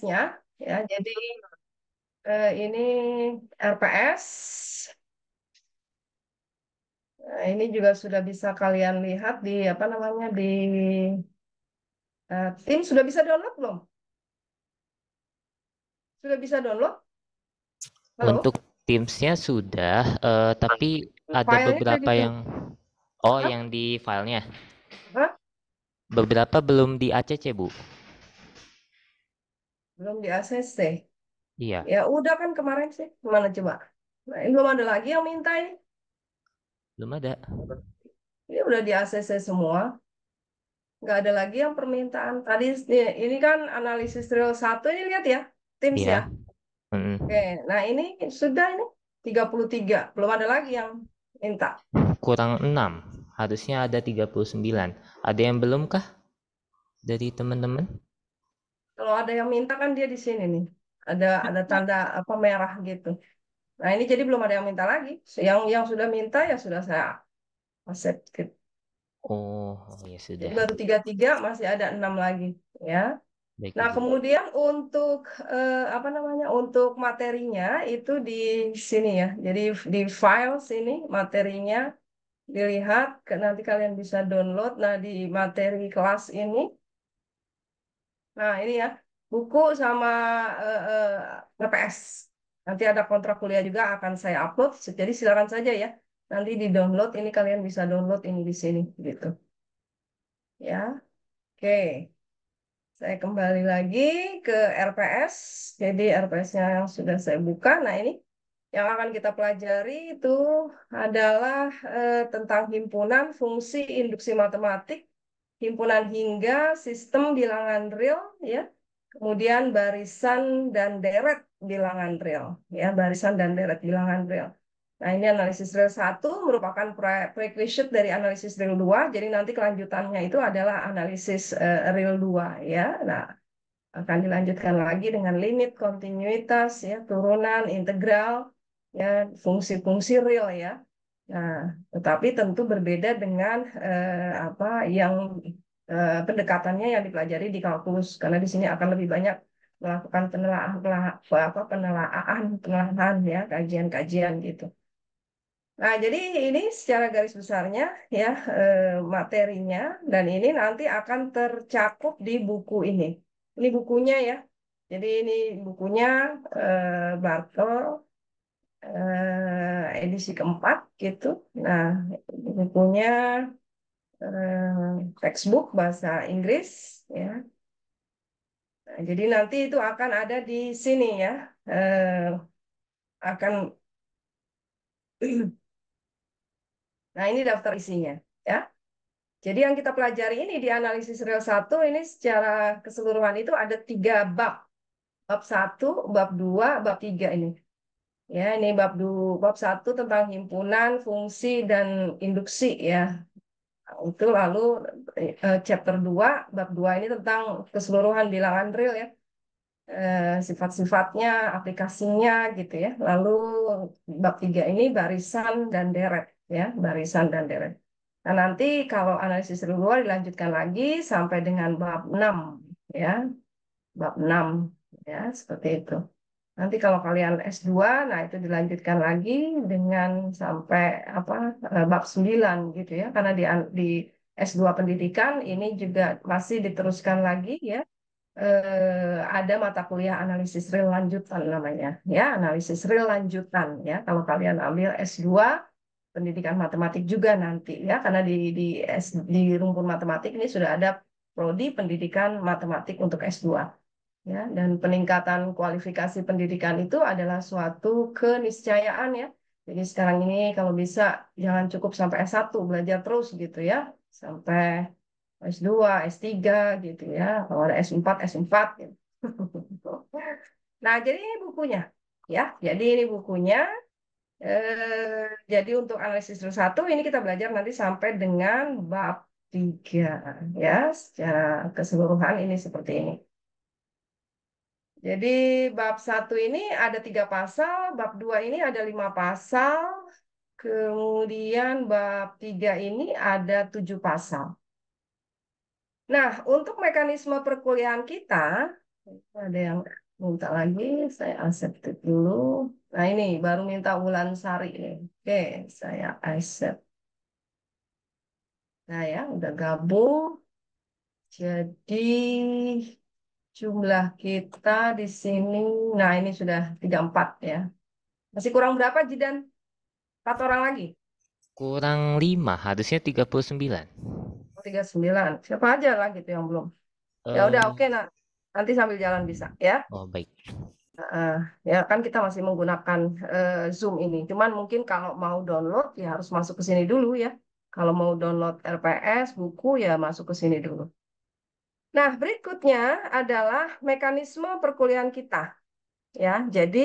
nya ya iya. jadi eh, ini RPS nah, ini juga sudah bisa kalian lihat di apa namanya di uh, eh, tim sudah bisa download belum sudah bisa download Halo? untuk Teams-nya sudah, uh, tapi ah, ada filenya beberapa gitu. yang oh Hah? yang di filenya. Hah? Beberapa belum di ACC bu belum di ACC. Iya. Ya udah kan kemarin sih, kemana coba? Nah, ini belum ada lagi yang minta ini. Belum ada. Ini udah di ACC semua. Nggak ada lagi yang permintaan. Tadi ini kan analisis real satu ini lihat ya, tim iya. ya. Mm Oke, nah ini sudah ini 33, belum ada lagi yang minta. Kurang 6, harusnya ada 39. Ada yang belum kah dari teman-teman? kalau ada yang minta kan dia di sini nih ada ada tanda apa merah gitu nah ini jadi belum ada yang minta lagi yang yang sudah minta ya sudah saya accept gitu. oh ya sudah jadi baru tiga tiga masih ada enam lagi ya Baik, nah kemudian untuk eh, apa namanya untuk materinya itu di sini ya jadi di file sini materinya dilihat nanti kalian bisa download nah di materi kelas ini Nah, ini ya, buku sama uh, uh, Nanti ada kontrak kuliah juga akan saya upload. Jadi silakan saja ya. Nanti di-download ini kalian bisa download ini di sini gitu. Ya. Oke. Saya kembali lagi ke RPS. Jadi RPS-nya yang sudah saya buka. Nah, ini yang akan kita pelajari itu adalah eh, tentang himpunan fungsi induksi matematik himpunan hingga sistem bilangan real ya kemudian barisan dan deret bilangan real ya barisan dan deret bilangan real nah ini analisis real satu merupakan prerequisite dari analisis real 2 jadi nanti kelanjutannya itu adalah analisis uh, real 2 ya nah akan dilanjutkan lagi dengan limit kontinuitas ya turunan integral ya fungsi-fungsi real ya Nah, tetapi tentu berbeda dengan eh, apa yang eh, pendekatannya yang dipelajari di kalkulus karena di sini akan lebih banyak melakukan penelaahan apa penelaahan penelaahan ya kajian-kajian gitu. Nah, jadi ini secara garis besarnya ya eh, materinya dan ini nanti akan tercakup di buku ini. Ini bukunya ya. Jadi ini bukunya eh, Bartol. eh, edisi keempat gitu. Nah bukunya eh, textbook bahasa Inggris ya. Nah, jadi nanti itu akan ada di sini ya. Eh, akan Nah, ini daftar isinya, ya. Jadi yang kita pelajari ini di analisis real 1 ini secara keseluruhan itu ada tiga bab. Bab 1, bab 2, bab 3 ini. Ya, ini bab dulu, bab satu tentang himpunan, fungsi dan induksi ya. Itu lalu eh, chapter 2, bab 2 ini tentang keseluruhan bilangan real ya. Eh, sifat-sifatnya, aplikasinya gitu ya. Lalu bab 3 ini barisan dan deret ya, barisan dan deret. Nah, nanti kalau analisis luar dilanjutkan lagi sampai dengan bab 6 ya. Bab 6 ya, seperti itu. Nanti kalau kalian S2, nah itu dilanjutkan lagi dengan sampai apa eh, bab 9 gitu ya. Karena di, di S2 pendidikan ini juga masih diteruskan lagi ya. Eh, ada mata kuliah analisis real lanjutan namanya ya, analisis real lanjutan ya. Kalau kalian ambil S2 pendidikan matematik juga nanti ya karena di di S, di rumpun matematik ini sudah ada prodi pendidikan matematik untuk S2 ya dan peningkatan kualifikasi pendidikan itu adalah suatu keniscayaan ya. Jadi sekarang ini kalau bisa jangan cukup sampai S1 belajar terus gitu ya, sampai S2, S3 gitu ya. Kalau ada S4, S4 gitu. Nah, jadi ini bukunya ya. Jadi ini bukunya eh, jadi untuk analisis terus satu ini kita belajar nanti sampai dengan bab tiga ya secara keseluruhan ini seperti ini. Jadi bab satu ini ada tiga pasal, bab dua ini ada lima pasal, kemudian bab tiga ini ada tujuh pasal. Nah, untuk mekanisme perkuliahan kita, ada yang minta lagi, saya accept dulu. Nah ini baru minta bulan sari ini. Oke, saya accept. Nah ya, udah gabung. Jadi Jumlah kita di sini, nah ini sudah tiga empat ya. Masih kurang berapa Jidan? Empat orang lagi? Kurang lima, harusnya tiga puluh 39. Oh, sembilan, Siapa aja lah gitu yang belum. Ya udah oke okay, nak. Nanti sambil jalan bisa ya. Oh baik. Uh, ya kan kita masih menggunakan uh, Zoom ini. Cuman mungkin kalau mau download ya harus masuk ke sini dulu ya. Kalau mau download RPS buku ya masuk ke sini dulu. Nah, berikutnya adalah mekanisme perkuliahan kita. Ya, jadi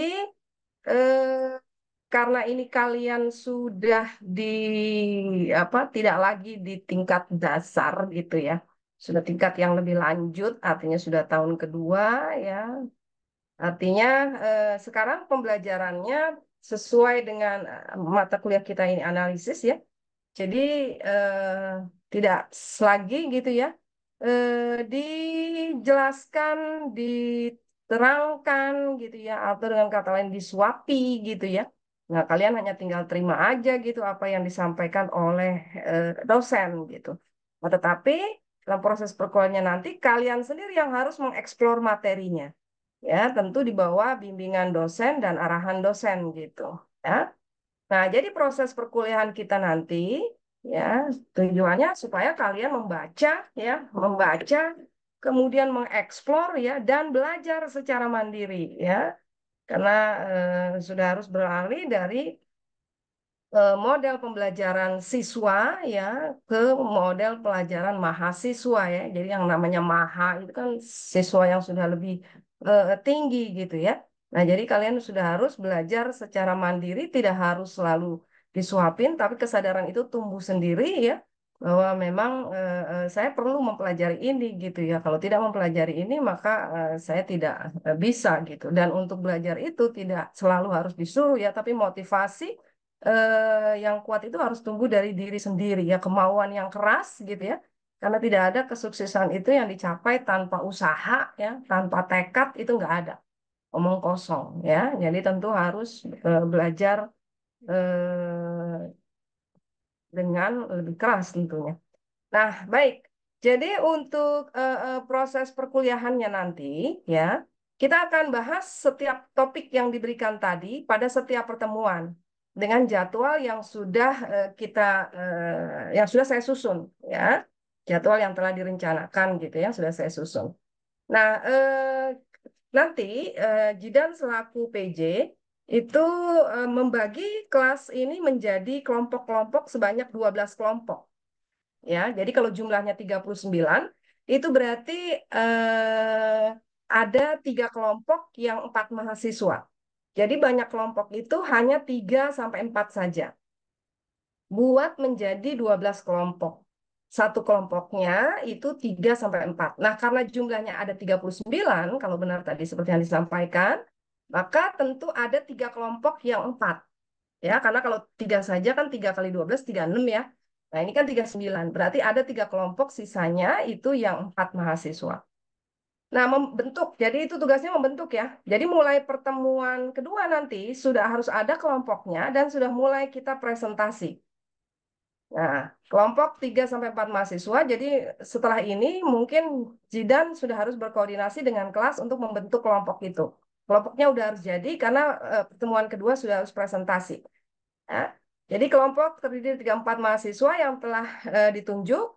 eh, karena ini kalian sudah di apa tidak lagi di tingkat dasar gitu ya sudah tingkat yang lebih lanjut artinya sudah tahun kedua ya artinya eh, sekarang pembelajarannya sesuai dengan eh, mata kuliah kita ini analisis ya jadi eh, tidak lagi gitu ya eh, dijelaskan, diterangkan gitu ya, atau dengan kata lain disuapi gitu ya. Nah, kalian hanya tinggal terima aja gitu apa yang disampaikan oleh eh, dosen gitu. Nah, tetapi dalam proses perkuliahannya nanti kalian sendiri yang harus mengeksplor materinya. Ya, tentu di bawah bimbingan dosen dan arahan dosen gitu, ya. Nah, jadi proses perkuliahan kita nanti ya tujuannya supaya kalian membaca ya membaca kemudian mengeksplor ya dan belajar secara mandiri ya karena eh, sudah harus beralih dari eh, model pembelajaran siswa ya ke model pelajaran mahasiswa ya jadi yang namanya maha itu kan siswa yang sudah lebih eh, tinggi gitu ya nah jadi kalian sudah harus belajar secara mandiri tidak harus selalu disuapin tapi kesadaran itu tumbuh sendiri ya bahwa memang uh, saya perlu mempelajari ini gitu ya kalau tidak mempelajari ini maka uh, saya tidak uh, bisa gitu dan untuk belajar itu tidak selalu harus disuruh ya tapi motivasi uh, yang kuat itu harus tumbuh dari diri sendiri ya kemauan yang keras gitu ya karena tidak ada kesuksesan itu yang dicapai tanpa usaha ya tanpa tekad itu nggak ada omong kosong ya jadi tentu harus uh, belajar Eh, dengan lebih keras tentunya. Nah, baik. Jadi untuk eh, eh, proses perkuliahannya nanti ya, kita akan bahas setiap topik yang diberikan tadi pada setiap pertemuan dengan jadwal yang sudah eh, kita yang sudah saya susun ya. Jadwal yang telah direncanakan gitu ya, sudah saya susun. Nah, nanti Jidan selaku PJ itu eh, membagi kelas ini menjadi kelompok-kelompok sebanyak 12 kelompok. Ya, jadi kalau jumlahnya 39, itu berarti eh, ada tiga kelompok yang empat mahasiswa. Jadi banyak kelompok itu hanya 3 sampai 4 saja. Buat menjadi 12 kelompok. Satu kelompoknya itu 3 sampai 4. Nah, karena jumlahnya ada 39, kalau benar tadi seperti yang disampaikan, maka tentu ada tiga kelompok yang empat. Ya, karena kalau tiga saja kan tiga kali dua belas 12, enam ya. Nah ini kan tiga sembilan. berarti ada tiga kelompok sisanya itu yang empat mahasiswa. Nah membentuk, jadi itu tugasnya membentuk ya. Jadi mulai pertemuan kedua nanti sudah harus ada kelompoknya dan sudah mulai kita presentasi. Nah, kelompok 3 sampai 4 mahasiswa. Jadi setelah ini mungkin Jidan sudah harus berkoordinasi dengan kelas untuk membentuk kelompok itu. Kelompoknya udah harus jadi karena uh, pertemuan kedua sudah harus presentasi. Ya. Jadi kelompok terdiri dari 34 mahasiswa yang telah uh, ditunjuk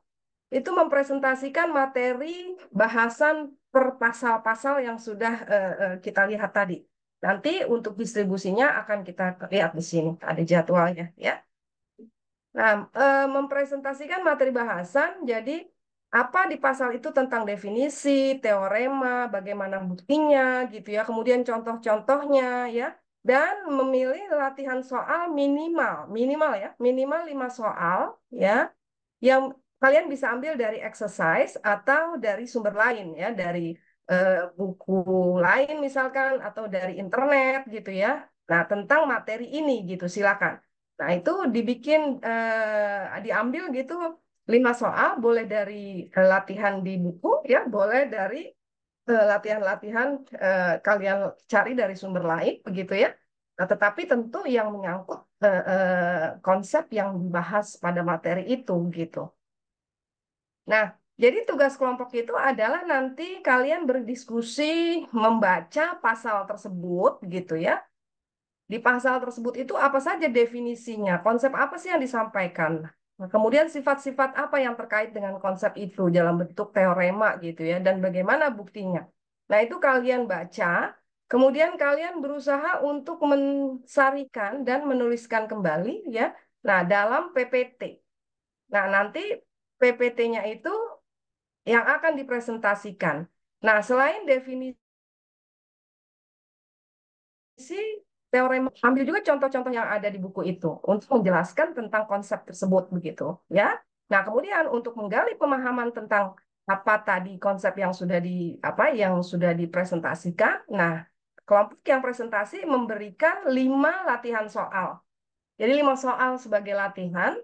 itu mempresentasikan materi bahasan per pasal-pasal yang sudah uh, kita lihat tadi. Nanti untuk distribusinya akan kita lihat di sini, ada jadwalnya ya. Nah, mempresentasikan materi bahasan jadi apa di pasal itu tentang definisi, teorema, bagaimana buktinya gitu ya, kemudian contoh-contohnya ya, dan memilih latihan soal minimal, minimal ya, minimal lima soal ya, yang kalian bisa ambil dari exercise atau dari sumber lain ya, dari eh, buku lain misalkan atau dari internet gitu ya. Nah, tentang materi ini gitu silakan. Nah, itu dibikin eh, diambil gitu lima soal boleh dari eh, latihan di buku ya boleh dari eh, latihan-latihan uh, uh, kalian cari dari sumber lain begitu ya nah, tetapi tentu yang menyangkut uh, uh, konsep yang dibahas pada materi itu gitu nah jadi tugas kelompok itu adalah nanti kalian berdiskusi membaca pasal tersebut gitu ya di pasal tersebut itu apa saja definisinya konsep apa sih yang disampaikan Nah, kemudian sifat-sifat apa yang terkait dengan konsep itu dalam bentuk teorema gitu ya dan bagaimana buktinya. Nah, itu kalian baca, kemudian kalian berusaha untuk mensarikan dan menuliskan kembali ya. Nah, dalam PPT. Nah, nanti PPT-nya itu yang akan dipresentasikan. Nah, selain definisi teorema ambil juga contoh-contoh yang ada di buku itu untuk menjelaskan tentang konsep tersebut begitu ya nah kemudian untuk menggali pemahaman tentang apa tadi konsep yang sudah di apa yang sudah dipresentasikan nah kelompok yang presentasi memberikan lima latihan soal jadi lima soal sebagai latihan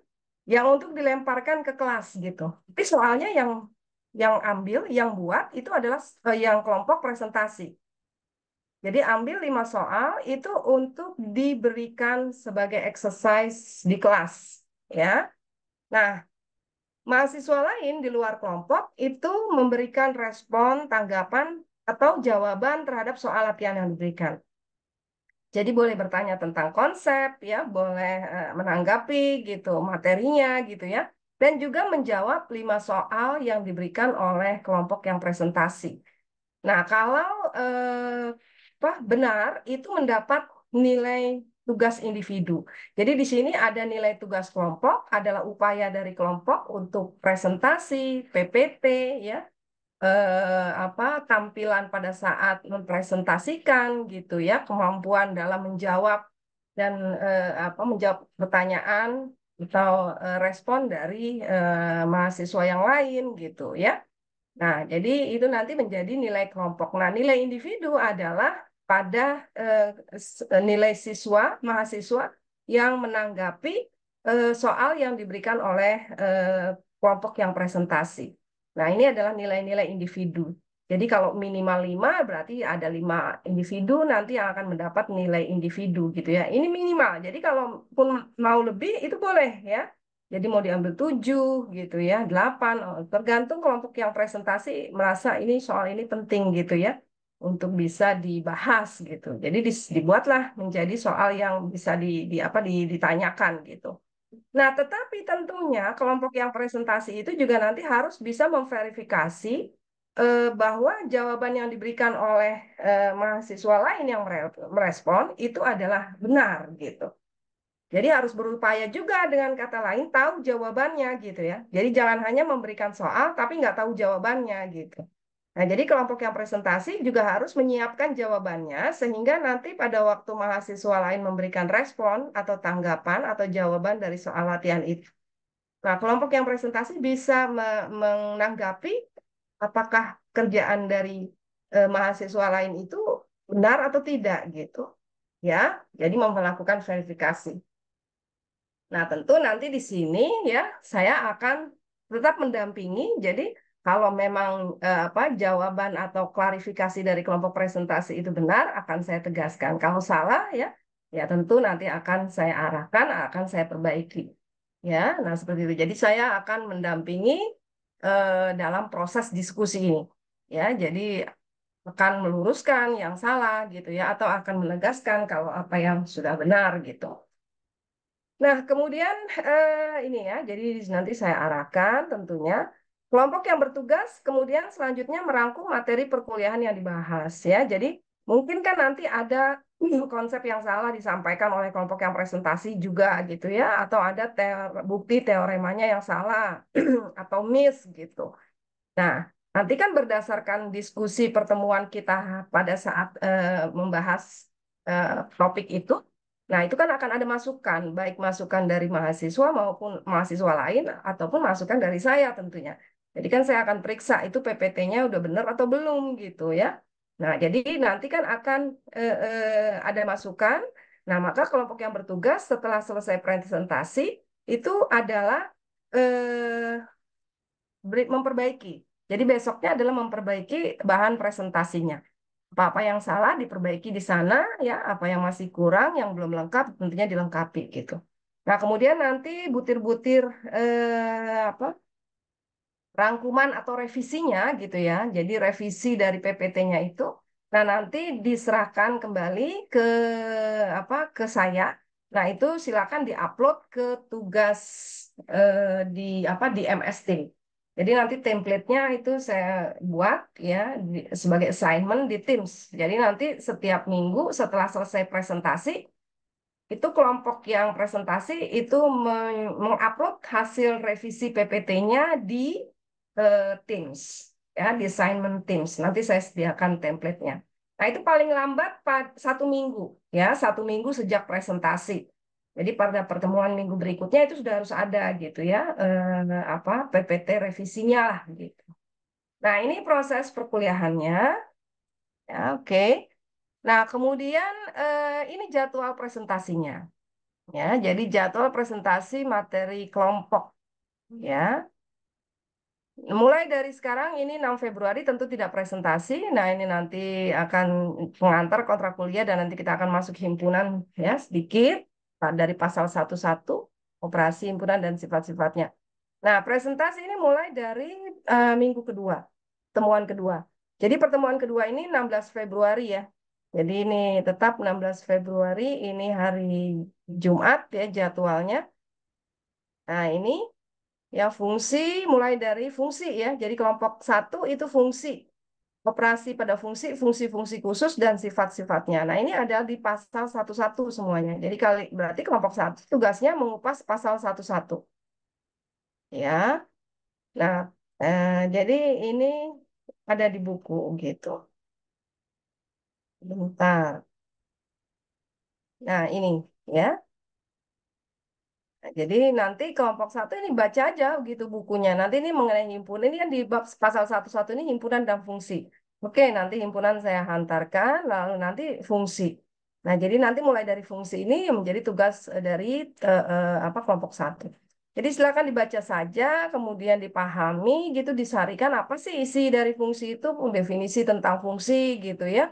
yang untuk dilemparkan ke kelas gitu tapi soalnya yang yang ambil yang buat itu adalah eh, yang kelompok presentasi jadi ambil lima soal itu untuk diberikan sebagai exercise di kelas, ya. Nah, mahasiswa lain di luar kelompok itu memberikan respon, tanggapan atau jawaban terhadap soal latihan yang diberikan. Jadi boleh bertanya tentang konsep, ya, boleh eh, menanggapi gitu materinya gitu ya, dan juga menjawab lima soal yang diberikan oleh kelompok yang presentasi. Nah, kalau eh, apa benar itu mendapat nilai tugas individu. Jadi di sini ada nilai tugas kelompok adalah upaya dari kelompok untuk presentasi, PPT ya. Eh, apa tampilan pada saat mempresentasikan gitu ya, kemampuan dalam menjawab dan eh, apa menjawab pertanyaan atau eh, respon dari eh, mahasiswa yang lain gitu ya. Nah, jadi itu nanti menjadi nilai kelompok. Nah, nilai individu adalah pada uh, nilai siswa mahasiswa yang menanggapi uh, soal yang diberikan oleh uh, kelompok yang presentasi. Nah, ini adalah nilai-nilai individu. Jadi kalau minimal 5 berarti ada 5 individu nanti yang akan mendapat nilai individu gitu ya. Ini minimal. Jadi kalau pun mau lebih itu boleh ya. Jadi mau diambil 7 gitu ya, 8 tergantung kelompok yang presentasi merasa ini soal ini penting gitu ya untuk bisa dibahas gitu. Jadi dibuatlah menjadi soal yang bisa di, di apa di, ditanyakan gitu. Nah, tetapi tentunya kelompok yang presentasi itu juga nanti harus bisa memverifikasi eh, bahwa jawaban yang diberikan oleh eh, mahasiswa lain yang merespon itu adalah benar gitu. Jadi harus berupaya juga dengan kata lain tahu jawabannya gitu ya. Jadi jangan hanya memberikan soal tapi nggak tahu jawabannya gitu. Nah, jadi kelompok yang presentasi juga harus menyiapkan jawabannya sehingga nanti pada waktu mahasiswa lain memberikan respon atau tanggapan atau jawaban dari soal latihan itu. Nah, kelompok yang presentasi bisa menanggapi apakah kerjaan dari e, mahasiswa lain itu benar atau tidak gitu. Ya, jadi melakukan verifikasi. Nah, tentu nanti di sini ya saya akan tetap mendampingi jadi kalau memang eh, apa jawaban atau klarifikasi dari kelompok presentasi itu benar, akan saya tegaskan. Kalau salah ya, ya tentu nanti akan saya arahkan, akan saya perbaiki. Ya, nah seperti itu. Jadi saya akan mendampingi eh, dalam proses diskusi ini. Ya, jadi akan meluruskan yang salah gitu ya, atau akan menegaskan kalau apa yang sudah benar gitu. Nah, kemudian eh, ini ya, jadi nanti saya arahkan tentunya Kelompok yang bertugas kemudian selanjutnya merangkum materi perkuliahan yang dibahas ya. Jadi mungkin kan nanti ada konsep yang salah disampaikan oleh kelompok yang presentasi juga gitu ya atau ada teore, bukti teoremanya yang salah atau miss gitu. Nah, nanti kan berdasarkan diskusi pertemuan kita pada saat eh, membahas eh, topik itu Nah, itu kan akan ada masukan, baik masukan dari mahasiswa maupun mahasiswa lain, ataupun masukan dari saya tentunya. Jadi kan saya akan periksa itu PPT-nya udah benar atau belum gitu ya. Nah, jadi nanti kan akan eh, eh, ada masukan. Nah, maka kelompok yang bertugas setelah selesai presentasi itu adalah eh, memperbaiki. Jadi besoknya adalah memperbaiki bahan presentasinya. Apa-apa yang salah diperbaiki di sana, ya. Apa yang masih kurang, yang belum lengkap, tentunya dilengkapi gitu. Nah, kemudian nanti butir-butir eh, apa rangkuman atau revisinya gitu ya. Jadi revisi dari PPT-nya itu nah nanti diserahkan kembali ke apa ke saya. Nah, itu silakan diupload ke tugas eh, di apa di MST. Jadi nanti template-nya itu saya buat ya di, sebagai assignment di Teams. Jadi nanti setiap minggu setelah selesai presentasi itu kelompok yang presentasi itu mengupload hasil revisi PPT-nya di teams ya assignment teams nanti saya sediakan templatenya nah itu paling lambat satu minggu ya satu minggu sejak presentasi jadi pada pertemuan minggu berikutnya itu sudah harus ada gitu ya eh, apa PPT revisinya lah gitu. Nah ini proses perkuliahannya. Ya, Oke. Okay. Nah kemudian eh, ini jadwal presentasinya. Ya jadi jadwal presentasi materi kelompok. Ya mulai dari sekarang ini 6 Februari tentu tidak presentasi. Nah, ini nanti akan pengantar kontrak kuliah dan nanti kita akan masuk himpunan ya sedikit dari pasal 11 operasi himpunan dan sifat-sifatnya. Nah, presentasi ini mulai dari uh, minggu kedua, temuan kedua. Jadi pertemuan kedua ini 16 Februari ya. Jadi ini tetap 16 Februari ini hari Jumat ya jadwalnya. Nah, ini Ya, fungsi mulai dari fungsi ya. Jadi kelompok satu itu fungsi. Operasi pada fungsi, fungsi-fungsi khusus dan sifat-sifatnya. Nah, ini ada di pasal satu-satu semuanya. Jadi kali berarti kelompok satu tugasnya mengupas pasal satu-satu. Ya. Nah, eh, jadi ini ada di buku gitu. Bentar. Nah, ini ya. Jadi nanti kelompok satu ini baca aja gitu bukunya. Nanti ini mengenai himpunan ini kan di bab pasal satu satu ini himpunan dan fungsi. Oke, nanti himpunan saya hantarkan, lalu nanti fungsi. Nah, jadi nanti mulai dari fungsi ini menjadi tugas eh, dari uh, uh, apa kelompok satu. Jadi silakan dibaca saja, kemudian dipahami gitu, disarikan apa sih isi dari fungsi itu, definisi tentang fungsi gitu ya.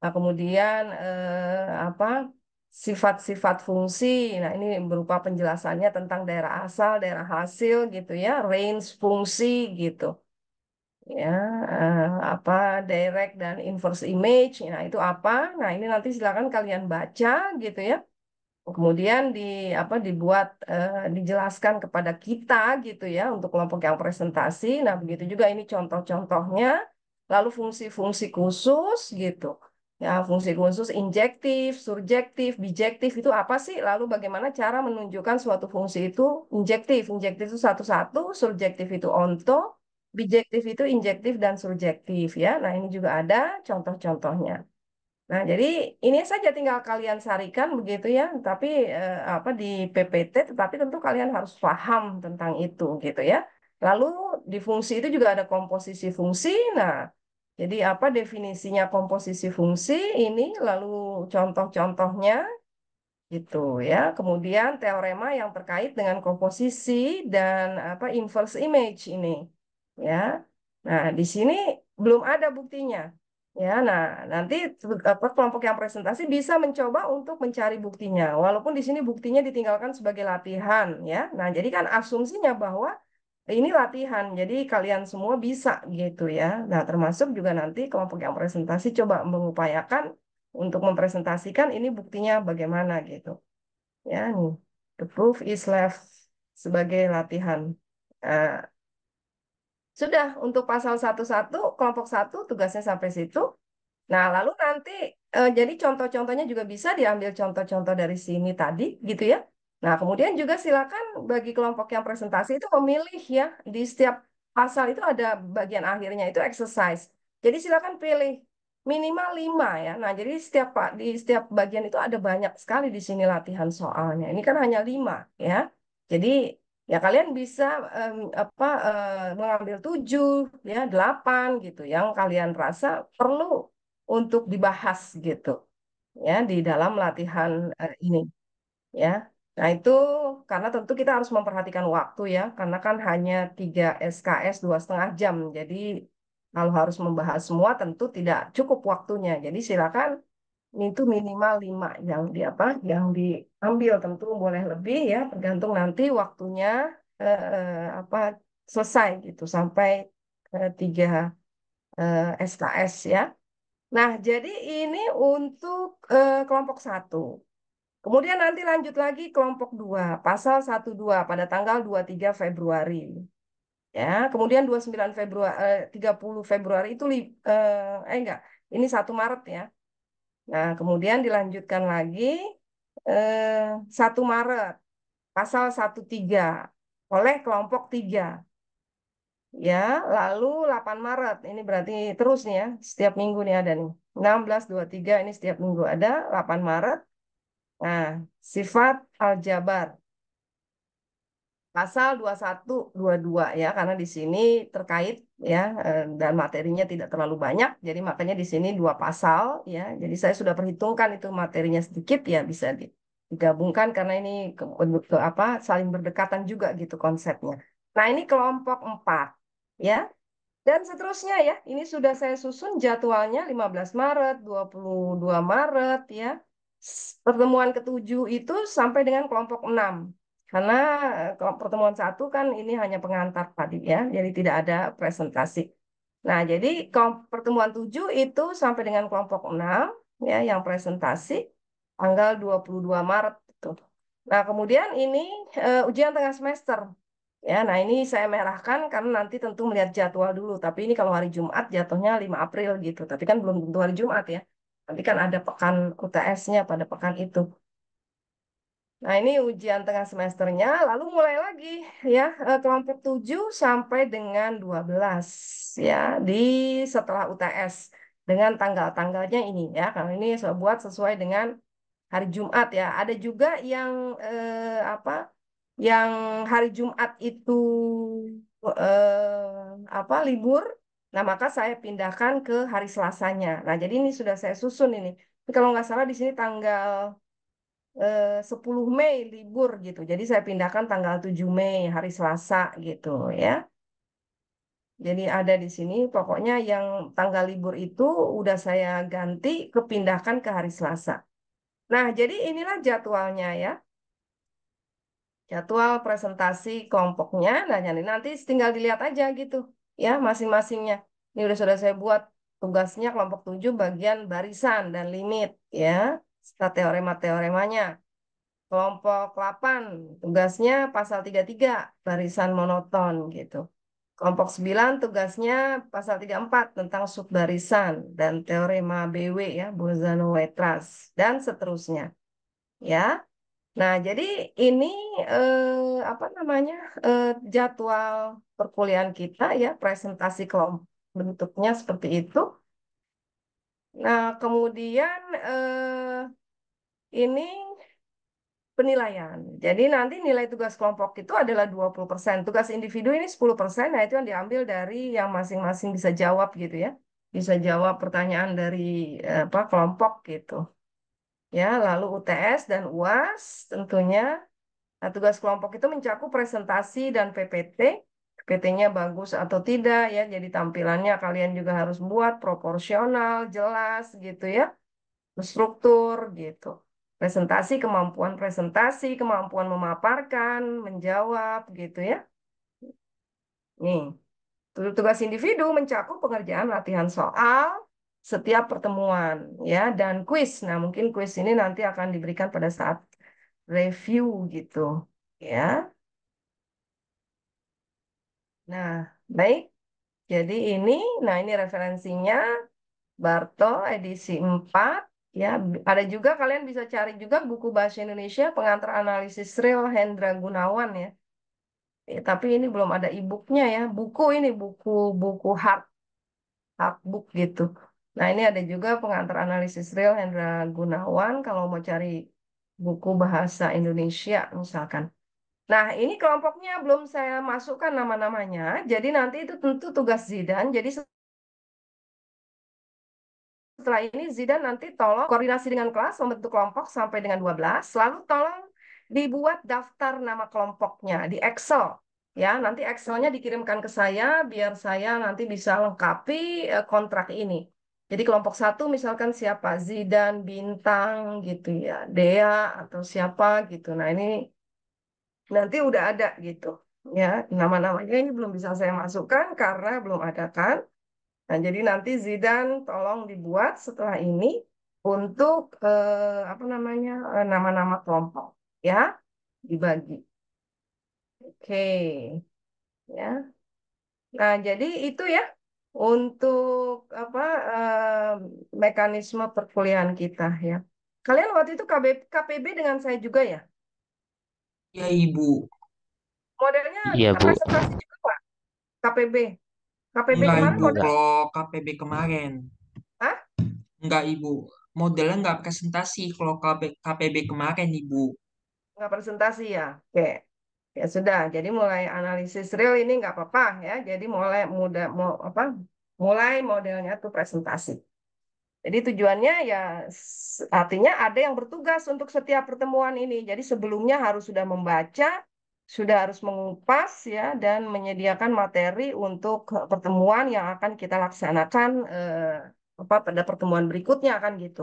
Nah, kemudian uh, apa sifat-sifat fungsi. Nah, ini berupa penjelasannya tentang daerah asal, daerah hasil gitu ya, range fungsi gitu. Ya, eh, apa direct dan inverse image. Nah, itu apa? Nah, ini nanti silakan kalian baca gitu ya. Kemudian di apa dibuat eh, dijelaskan kepada kita gitu ya untuk kelompok yang presentasi. Nah, begitu juga ini contoh-contohnya. Lalu fungsi-fungsi khusus gitu. Ya, fungsi khusus injektif, surjektif, bijektif itu apa sih? Lalu bagaimana cara menunjukkan suatu fungsi itu injektif? Injektif itu satu-satu, surjektif itu onto, bijektif itu injektif dan surjektif ya. Nah, ini juga ada contoh-contohnya. Nah, jadi ini saja tinggal kalian sarikan begitu ya, tapi eh, apa di PPT tetapi tentu kalian harus paham tentang itu gitu ya. Lalu di fungsi itu juga ada komposisi fungsi. Nah, jadi apa definisinya komposisi fungsi ini lalu contoh-contohnya gitu ya. Kemudian teorema yang terkait dengan komposisi dan apa inverse image ini ya. Nah, di sini belum ada buktinya. Ya, nah nanti apa, kelompok yang presentasi bisa mencoba untuk mencari buktinya. Walaupun di sini buktinya ditinggalkan sebagai latihan ya. Nah, jadi kan asumsinya bahwa ini latihan, jadi kalian semua bisa gitu ya. Nah, termasuk juga nanti kelompok yang presentasi coba mengupayakan untuk mempresentasikan ini buktinya bagaimana gitu. Ya, nih. The proof is left sebagai latihan. Uh, sudah, untuk pasal satu-satu, kelompok satu tugasnya sampai situ. Nah, lalu nanti, uh, jadi contoh-contohnya juga bisa diambil contoh-contoh dari sini tadi gitu ya. Nah, kemudian juga silakan bagi kelompok yang presentasi itu memilih ya di setiap pasal itu ada bagian akhirnya itu exercise. Jadi silakan pilih minimal 5 ya. Nah, jadi setiap di setiap bagian itu ada banyak sekali di sini latihan soalnya. Ini kan hanya 5 ya. Jadi ya kalian bisa um, apa uh, mengambil 7 ya, 8 gitu yang kalian rasa perlu untuk dibahas gitu. Ya, di dalam latihan uh, ini. Ya. Nah, itu karena tentu kita harus memperhatikan waktu ya, karena kan hanya 3 SKS dua setengah jam. Jadi kalau harus membahas semua tentu tidak cukup waktunya. Jadi silakan itu minimal 5 yang di apa yang diambil tentu boleh lebih ya tergantung nanti waktunya eh, eh, apa selesai gitu sampai eh, 3 eh, SKS ya. Nah, jadi ini untuk eh, kelompok satu. Kemudian nanti lanjut lagi kelompok 2, pasal 12 pada tanggal 23 Februari. Ya, kemudian 29 Februari eh, 30 Februari itu eh, eh enggak, ini 1 Maret ya. Nah, kemudian dilanjutkan lagi eh, 1 Maret pasal 13 oleh kelompok 3 ya lalu 8 Maret ini berarti terus nih ya setiap minggu nih ada nih 16 23 ini setiap minggu ada 8 Maret Nah, sifat aljabar. Pasal 2122 ya, karena di sini terkait ya eh, dan materinya tidak terlalu banyak, jadi makanya di sini dua pasal ya. Jadi saya sudah perhitungkan itu materinya sedikit ya bisa digabungkan karena ini ke, ke apa saling berdekatan juga gitu konsepnya. Nah, ini kelompok 4 ya. Dan seterusnya ya, ini sudah saya susun jadwalnya 15 Maret, 22 Maret ya, pertemuan ketujuh itu sampai dengan kelompok enam karena eh, pertemuan satu kan ini hanya pengantar tadi ya, jadi tidak ada presentasi. Nah, jadi pertemuan tujuh itu sampai dengan kelompok enam ya yang presentasi tanggal 22 Maret Gitu. Nah, kemudian ini uh, ujian tengah semester. Ya, nah ini saya merahkan karena nanti tentu melihat jadwal dulu, tapi ini kalau hari Jumat jatuhnya 5 April gitu, tapi kan belum tentu hari Jumat ya. Nanti kan ada pekan UTS-nya pada pekan itu. Nah, ini ujian tengah semesternya, lalu mulai lagi ya eh, kelompok 7 sampai dengan 12 ya di setelah UTS dengan tanggal-tanggalnya ini ya. Kalau ini saya buat sesuai dengan hari Jumat ya. Ada juga yang eh, apa? Yang hari Jumat itu eh, apa libur Nah, maka saya pindahkan ke hari Selasanya. Nah, jadi ini sudah saya susun ini. Tapi kalau nggak salah di sini tanggal eh, 10 Mei libur gitu. Jadi saya pindahkan tanggal 7 Mei, hari Selasa gitu ya. Jadi ada di sini pokoknya yang tanggal libur itu udah saya ganti kepindahkan ke hari Selasa. Nah, jadi inilah jadwalnya ya jadwal presentasi kelompoknya. Nah, nanti tinggal dilihat aja gitu ya masing-masingnya. Ini sudah sudah saya buat tugasnya kelompok 7 bagian barisan dan limit ya, serta teorema-teoremanya. Kelompok 8 tugasnya pasal 33 barisan monoton gitu. Kelompok 9 tugasnya pasal 34 tentang sub barisan dan teorema BW ya, bozano weitras dan seterusnya. Ya. Nah, jadi ini eh, apa namanya eh, jadwal perkuliahan kita ya presentasi kelompok bentuknya seperti itu. Nah, kemudian eh, ini penilaian. Jadi nanti nilai tugas kelompok itu adalah 20%. Tugas individu ini 10%, nah itu yang diambil dari yang masing-masing bisa jawab gitu ya. Bisa jawab pertanyaan dari eh, apa kelompok gitu ya lalu UTS dan UAS tentunya nah, tugas kelompok itu mencakup presentasi dan PPT PPT-nya bagus atau tidak ya jadi tampilannya kalian juga harus buat proporsional jelas gitu ya struktur gitu presentasi kemampuan presentasi kemampuan memaparkan menjawab gitu ya nih tugas individu mencakup pengerjaan latihan soal setiap pertemuan ya dan kuis. Nah, mungkin kuis ini nanti akan diberikan pada saat review gitu ya. Nah, baik. Jadi ini nah ini referensinya Barto edisi 4 ya. Ada juga kalian bisa cari juga buku bahasa Indonesia pengantar analisis real Hendra Gunawan ya. ya tapi ini belum ada e ya. Buku ini buku buku hard hard book gitu. Nah, ini ada juga pengantar analisis real Hendra Gunawan kalau mau cari buku bahasa Indonesia misalkan. Nah, ini kelompoknya belum saya masukkan nama-namanya. Jadi nanti itu tentu tugas Zidan. Jadi setelah ini Zidan nanti tolong koordinasi dengan kelas membentuk kelompok sampai dengan 12, Selalu tolong dibuat daftar nama kelompoknya di Excel ya nanti Excel-nya dikirimkan ke saya biar saya nanti bisa lengkapi eh, kontrak ini. Jadi kelompok satu misalkan siapa Zidan, Bintang gitu ya, Dea atau siapa gitu. Nah ini nanti udah ada gitu ya nama-namanya ini belum bisa saya masukkan karena belum ada kan. Nah jadi nanti Zidan tolong dibuat setelah ini untuk eh, apa namanya eh, nama-nama eh, kelompok ya dibagi. Oke ya. Nah jadi itu ya untuk apa uh, mekanisme perkuliahan kita ya. Kalian waktu itu KB, KPB dengan saya juga ya? Ya Ibu. Modelnya ya, Bu. presentasi juga Pak? KPB. KPB Enggak kemarin Ibu, model kalau KPB kemarin. Hah? Enggak Ibu, modelnya enggak presentasi kalau KPB kemarin Ibu. nggak presentasi ya? Oke ya sudah jadi mulai analisis real ini nggak apa-apa ya jadi mulai muda mau apa mulai modelnya tuh presentasi jadi tujuannya ya artinya ada yang bertugas untuk setiap pertemuan ini jadi sebelumnya harus sudah membaca sudah harus mengupas ya dan menyediakan materi untuk pertemuan yang akan kita laksanakan eh, apa pada pertemuan berikutnya akan gitu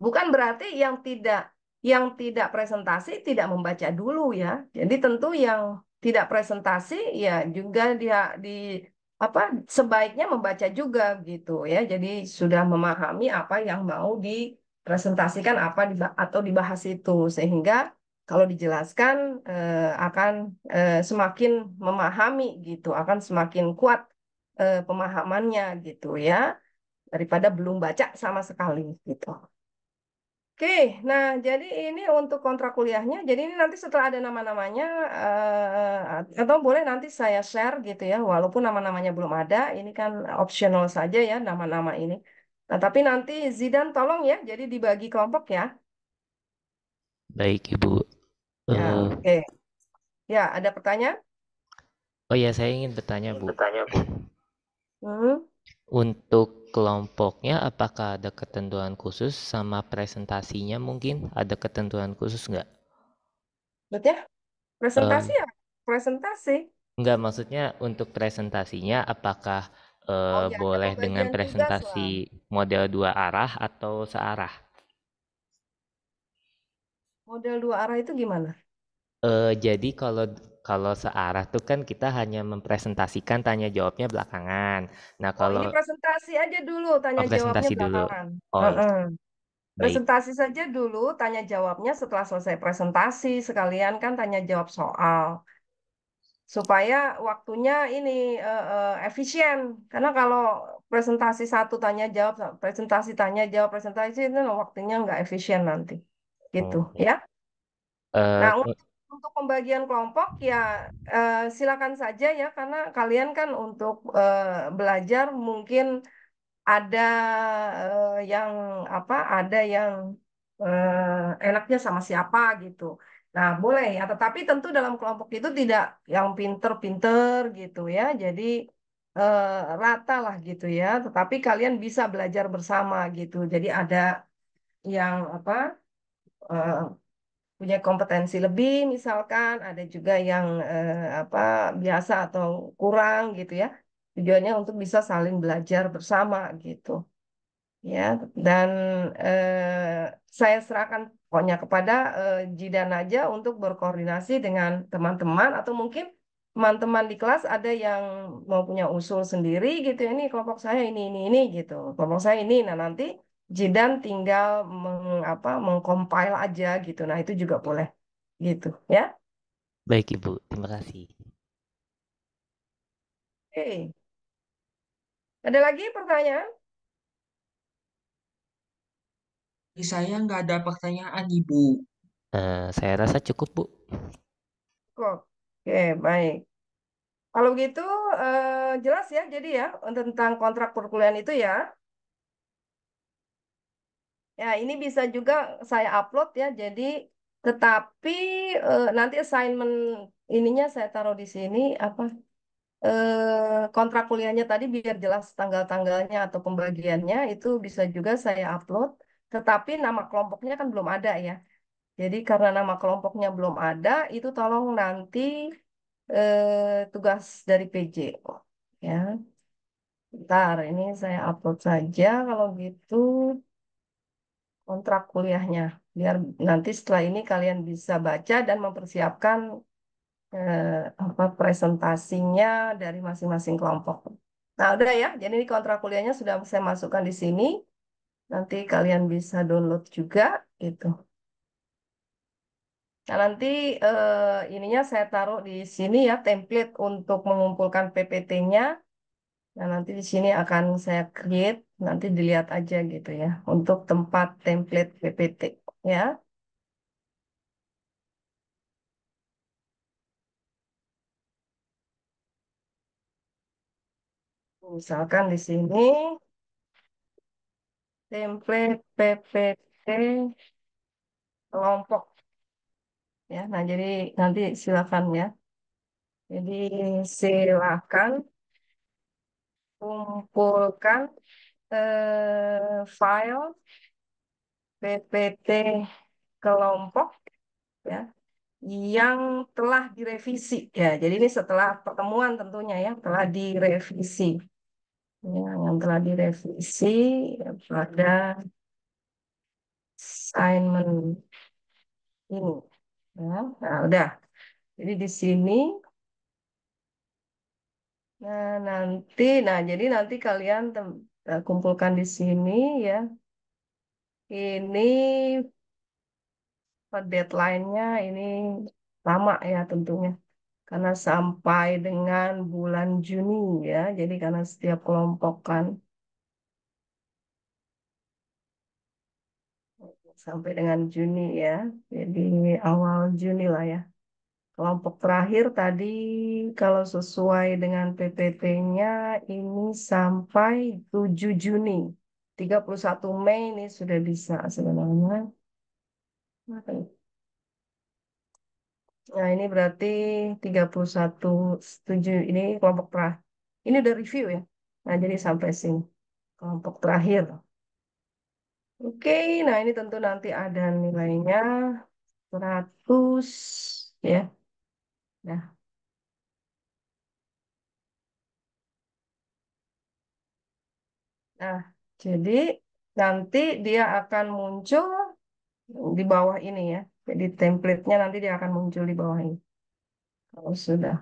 bukan berarti yang tidak yang tidak presentasi tidak membaca dulu ya. Jadi tentu yang tidak presentasi ya juga dia di apa sebaiknya membaca juga gitu ya. Jadi sudah memahami apa yang mau dipresentasikan apa atau dibahas itu sehingga kalau dijelaskan eh, akan eh, semakin memahami gitu, akan semakin kuat eh, pemahamannya gitu ya daripada belum baca sama sekali gitu. Oke, nah jadi ini untuk kontrak kuliahnya. Jadi ini nanti setelah ada nama-namanya uh, atau boleh nanti saya share gitu ya, walaupun nama-namanya belum ada, ini kan optional saja ya nama-nama ini. Nah, tapi nanti Zidan tolong ya, jadi dibagi kelompok ya. Baik, Ibu. Ya, eh, oke. Okay. Ya, ada pertanyaan? Oh ya, saya ingin bertanya, Bu. Bertanya, Bu. Hmm. Untuk kelompoknya apakah ada ketentuan khusus sama presentasinya mungkin ada ketentuan khusus nggak? Betul ya? Presentasi um, presentasi. Nggak maksudnya untuk presentasinya apakah uh, oh, ya, boleh dengan presentasi model dua arah atau searah? Model dua arah itu gimana? Uh, jadi kalau kalau searah tuh kan kita hanya mempresentasikan tanya jawabnya belakangan. Nah kalau oh, ini presentasi aja dulu tanya oh, jawabnya dulu. belakangan. Oh, Baik. Presentasi saja dulu, tanya jawabnya setelah selesai presentasi sekalian kan tanya jawab soal supaya waktunya ini uh, uh, efisien karena kalau presentasi satu tanya jawab presentasi tanya jawab presentasi itu waktunya nggak efisien nanti gitu oh. ya. Uh, nah untuk oh, untuk pembagian kelompok ya uh, silakan saja ya karena kalian kan untuk uh, belajar mungkin ada uh, yang apa ada yang uh, enaknya sama siapa gitu. Nah, boleh ya, tetapi tentu dalam kelompok itu tidak yang pinter-pinter gitu ya. Jadi rata lah gitu ya, tetapi kalian bisa belajar bersama gitu. Jadi ada yang apa? punya kompetensi lebih misalkan ada juga yang eh, apa biasa atau kurang gitu ya tujuannya untuk bisa saling belajar bersama gitu ya dan eh, saya serahkan pokoknya kepada eh, Jidan aja untuk berkoordinasi dengan teman-teman atau mungkin teman-teman di kelas ada yang mau punya usul sendiri gitu ya. ini kelompok saya ini ini ini gitu kelompok saya ini nah nanti Jidan tinggal mengapa mengcompile aja gitu. Nah, itu juga boleh gitu ya. Baik Ibu, terima kasih. Oke. Ada lagi pertanyaan? Saya nggak ada pertanyaan, Ibu. Uh, saya rasa cukup, Bu. Oke, baik. Kalau gitu uh, jelas ya, jadi ya, tentang kontrak perkuliahan itu ya. Ya, ini bisa juga saya upload ya. Jadi tetapi eh, nanti assignment ininya saya taruh di sini apa eh, kontrak kuliahnya tadi biar jelas tanggal-tanggalnya atau pembagiannya itu bisa juga saya upload. Tetapi nama kelompoknya kan belum ada ya. Jadi karena nama kelompoknya belum ada, itu tolong nanti eh, tugas dari PJ ya. Bentar, ini saya upload saja kalau gitu kontrak kuliahnya biar nanti setelah ini kalian bisa baca dan mempersiapkan eh, apa presentasinya dari masing-masing kelompok. Nah, udah ya. Jadi ini kontrak kuliahnya sudah saya masukkan di sini. Nanti kalian bisa download juga gitu. Nah, nanti eh, ininya saya taruh di sini ya template untuk mengumpulkan PPT-nya Nah, nanti di sini akan saya create, nanti dilihat aja gitu ya, untuk tempat template PPT ya. Misalkan di sini template PPT kelompok ya. Nah, jadi nanti silakan ya. Jadi silakan kumpulkan eh, file PPT kelompok ya yang telah direvisi ya. Jadi ini setelah pertemuan tentunya ya telah direvisi. Ya, yang telah direvisi pada assignment ini. Ya, nah, udah. Jadi di sini Nah, nanti, nah, jadi nanti kalian eh, kumpulkan di sini ya. Ini deadline-nya ini lama ya tentunya. Karena sampai dengan bulan Juni ya. Jadi karena setiap kelompok kan sampai dengan Juni ya. Jadi awal Juni lah ya. Kelompok terakhir tadi kalau sesuai dengan PPT-nya ini sampai 7 Juni. 31 Mei ini sudah bisa sebenarnya. Nah ini? Nah, ini berarti 31 setuju. Ini kelompok terakhir. Ini udah review ya. Nah, jadi sampai sini. Kelompok terakhir. Oke, nah ini tentu nanti ada nilainya 100 ya ya Nah, jadi nanti dia akan muncul di bawah ini ya. Jadi templatenya nanti dia akan muncul di bawah ini. Kalau sudah.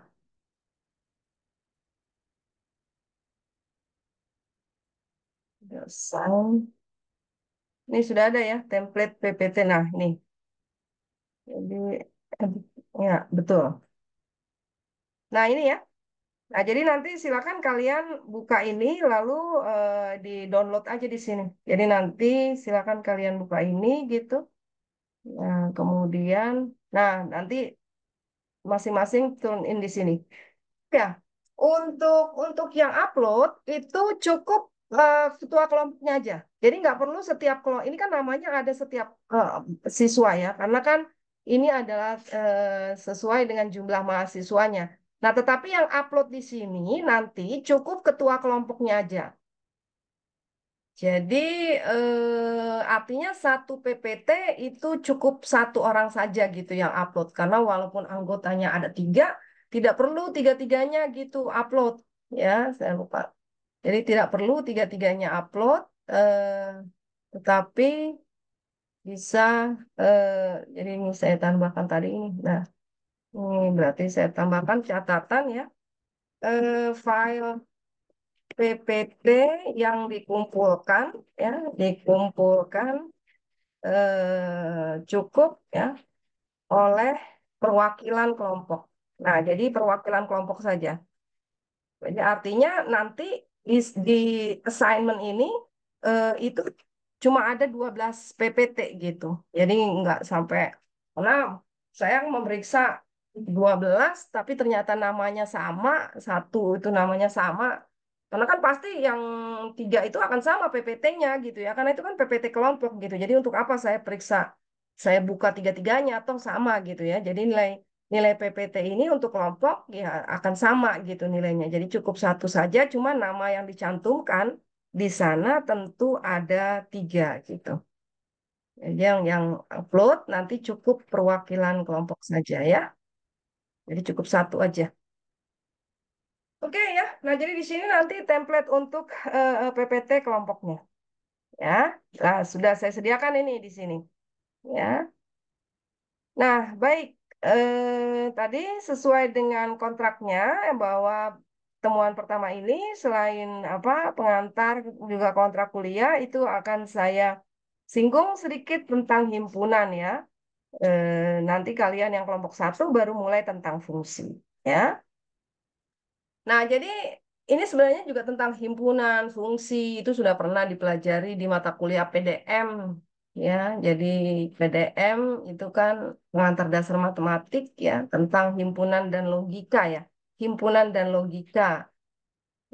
Ini sudah ada ya template PPT. Nah, ini. Jadi, ya betul. Nah, ini ya. Nah, jadi nanti silakan kalian buka ini lalu uh, di-download aja di sini. Jadi nanti silakan kalian buka ini gitu. Nah, kemudian nah, nanti masing-masing turn in di sini. Ya. Untuk untuk yang upload itu cukup uh, ketua kelompoknya aja. Jadi nggak perlu setiap kelompok. Ini kan namanya ada setiap uh, siswa ya, karena kan ini adalah uh, sesuai dengan jumlah mahasiswanya. Nah, tetapi yang upload di sini nanti cukup ketua kelompoknya aja. Jadi eh, artinya satu PPT itu cukup satu orang saja gitu yang upload karena walaupun anggotanya ada tiga, tidak perlu tiga-tiganya gitu upload ya saya lupa. Jadi tidak perlu tiga-tiganya upload, eh, tetapi bisa eh, jadi ini saya tambahkan tadi ini. Nah. Hmm, berarti saya tambahkan catatan ya. Eh, file PPT yang dikumpulkan ya, dikumpulkan eh, cukup ya oleh perwakilan kelompok. Nah, jadi perwakilan kelompok saja. Jadi artinya nanti di, di assignment ini eh, itu cuma ada 12 PPT gitu. Jadi nggak sampai karena saya memeriksa 12 tapi ternyata namanya sama, satu itu namanya sama. Karena kan pasti yang tiga itu akan sama PPT-nya gitu ya. Karena itu kan PPT kelompok gitu. Jadi untuk apa saya periksa? Saya buka tiga-tiganya atau sama gitu ya. Jadi nilai nilai PPT ini untuk kelompok ya akan sama gitu nilainya. Jadi cukup satu saja cuma nama yang dicantumkan di sana tentu ada tiga gitu yang yang upload nanti cukup perwakilan kelompok saja ya. Jadi cukup satu aja. Oke okay, ya. Nah, jadi di sini nanti template untuk uh, eh, eh, PPT kelompoknya. Ya. Nah, sudah saya sediakan ini di sini. Ya. Nah, baik. Eh, tadi sesuai dengan kontraknya bahwa temuan pertama ini selain apa pengantar juga kontrak kuliah itu akan saya singgung sedikit tentang himpunan ya. Eh, nanti kalian yang kelompok satu baru mulai tentang fungsi ya nah jadi ini sebenarnya juga tentang himpunan fungsi itu sudah pernah dipelajari di mata kuliah PDM ya jadi PDM itu kan pengantar dasar matematik ya tentang himpunan dan logika ya himpunan dan logika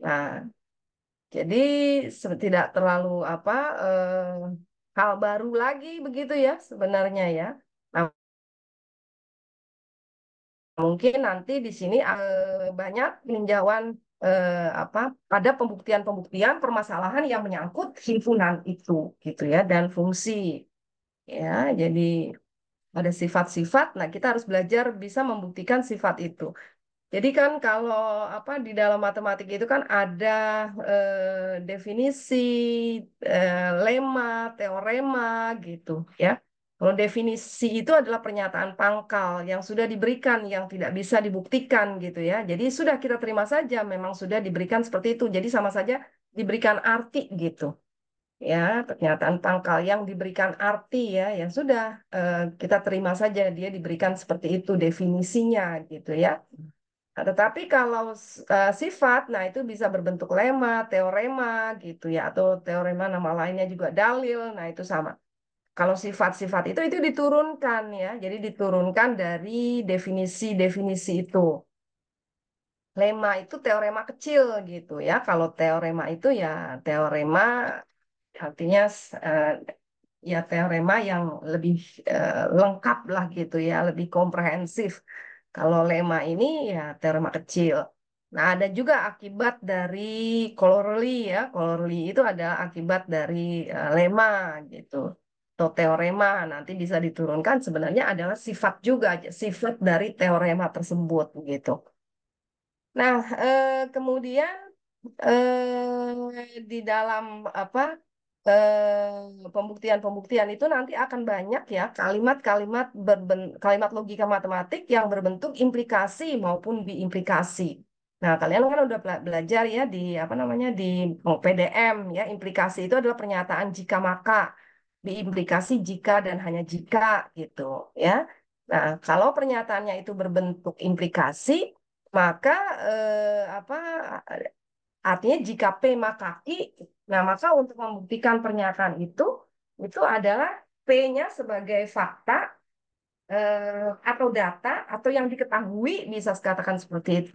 nah jadi tidak terlalu apa eh, hal baru lagi begitu ya sebenarnya ya mungkin nanti di sini eh, banyak peninjauan eh, apa ada pembuktian-pembuktian permasalahan yang menyangkut himpunan itu gitu ya dan fungsi ya jadi ada sifat-sifat nah kita harus belajar bisa membuktikan sifat itu jadi kan kalau apa di dalam matematik itu kan ada eh, definisi eh, lema teorema gitu ya kalau definisi itu adalah pernyataan pangkal yang sudah diberikan, yang tidak bisa dibuktikan gitu ya. Jadi sudah kita terima saja, memang sudah diberikan seperti itu. Jadi sama saja diberikan arti gitu. Ya, pernyataan pangkal yang diberikan arti ya, yang sudah eh, kita terima saja dia diberikan seperti itu definisinya gitu ya. Nah, tetapi kalau uh, sifat, nah itu bisa berbentuk lema, teorema gitu ya, atau teorema nama lainnya juga dalil, nah itu sama kalau sifat-sifat itu itu diturunkan ya. Jadi diturunkan dari definisi-definisi itu. Lema itu teorema kecil gitu ya. Kalau teorema itu ya teorema artinya uh, ya teorema yang lebih uh, lengkap lah gitu ya, lebih komprehensif. Kalau lema ini ya teorema kecil. Nah, ada juga akibat dari kolorli ya. Kolorli itu ada akibat dari uh, lema gitu atau teorema nanti bisa diturunkan sebenarnya adalah sifat juga sifat dari teorema tersebut begitu. Nah eh, kemudian eh, di dalam apa eh, pembuktian-pembuktian eh, itu nanti akan banyak ya kalimat-kalimat kalimat logika matematik yang berbentuk implikasi maupun biimplikasi. Nah, kalian kan udah belajar ya di apa namanya di oh, PDM ya, implikasi itu adalah pernyataan jika maka diimplikasi jika dan hanya jika gitu ya. Nah, kalau pernyataannya itu berbentuk implikasi, maka eh, apa artinya jika P maka I, nah maka untuk membuktikan pernyataan itu itu adalah P-nya sebagai fakta eh, atau data atau yang diketahui bisa dikatakan seperti itu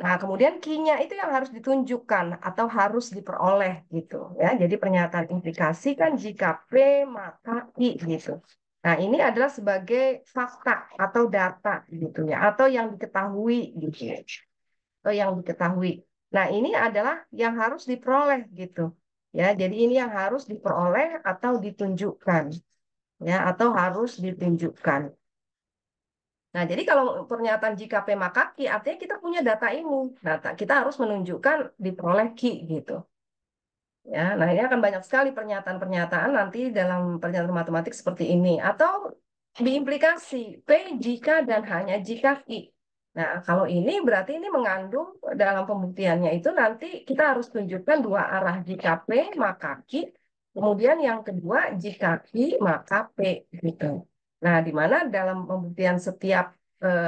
Nah, kemudian key itu yang harus ditunjukkan atau harus diperoleh gitu ya. Jadi pernyataan implikasi kan jika P maka I gitu. Nah, ini adalah sebagai fakta atau data gitu ya atau yang diketahui gitu. Ya. Atau yang diketahui. Nah, ini adalah yang harus diperoleh gitu. Ya, jadi ini yang harus diperoleh atau ditunjukkan. Ya, atau harus ditunjukkan. Nah, jadi kalau pernyataan jika P maka Q, artinya kita punya data ini. Data kita harus menunjukkan diperoleh Q gitu. Ya, nah ini akan banyak sekali pernyataan-pernyataan nanti dalam pernyataan matematik seperti ini. Atau diimplikasi P jika dan hanya jika Q. Nah, kalau ini berarti ini mengandung dalam pembuktiannya itu nanti kita harus tunjukkan dua arah jika P maka Q. Kemudian yang kedua jika Q maka P gitu. Nah, di mana dalam pembuktian setiap eh,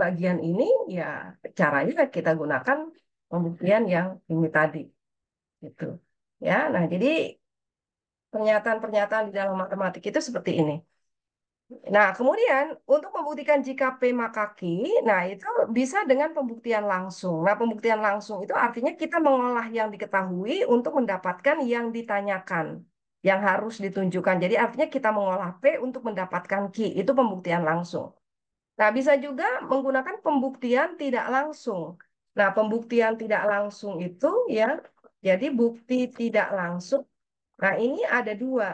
bagian ini ya caranya kita gunakan pembuktian yang ini tadi. Gitu. Ya, nah jadi pernyataan-pernyataan di dalam matematik itu seperti ini. Nah, kemudian untuk membuktikan jika P maka Q, nah itu bisa dengan pembuktian langsung. Nah, pembuktian langsung itu artinya kita mengolah yang diketahui untuk mendapatkan yang ditanyakan yang harus ditunjukkan. Jadi artinya kita mengolah P untuk mendapatkan Q, itu pembuktian langsung. Nah, bisa juga menggunakan pembuktian tidak langsung. Nah, pembuktian tidak langsung itu ya, jadi bukti tidak langsung. Nah, ini ada dua.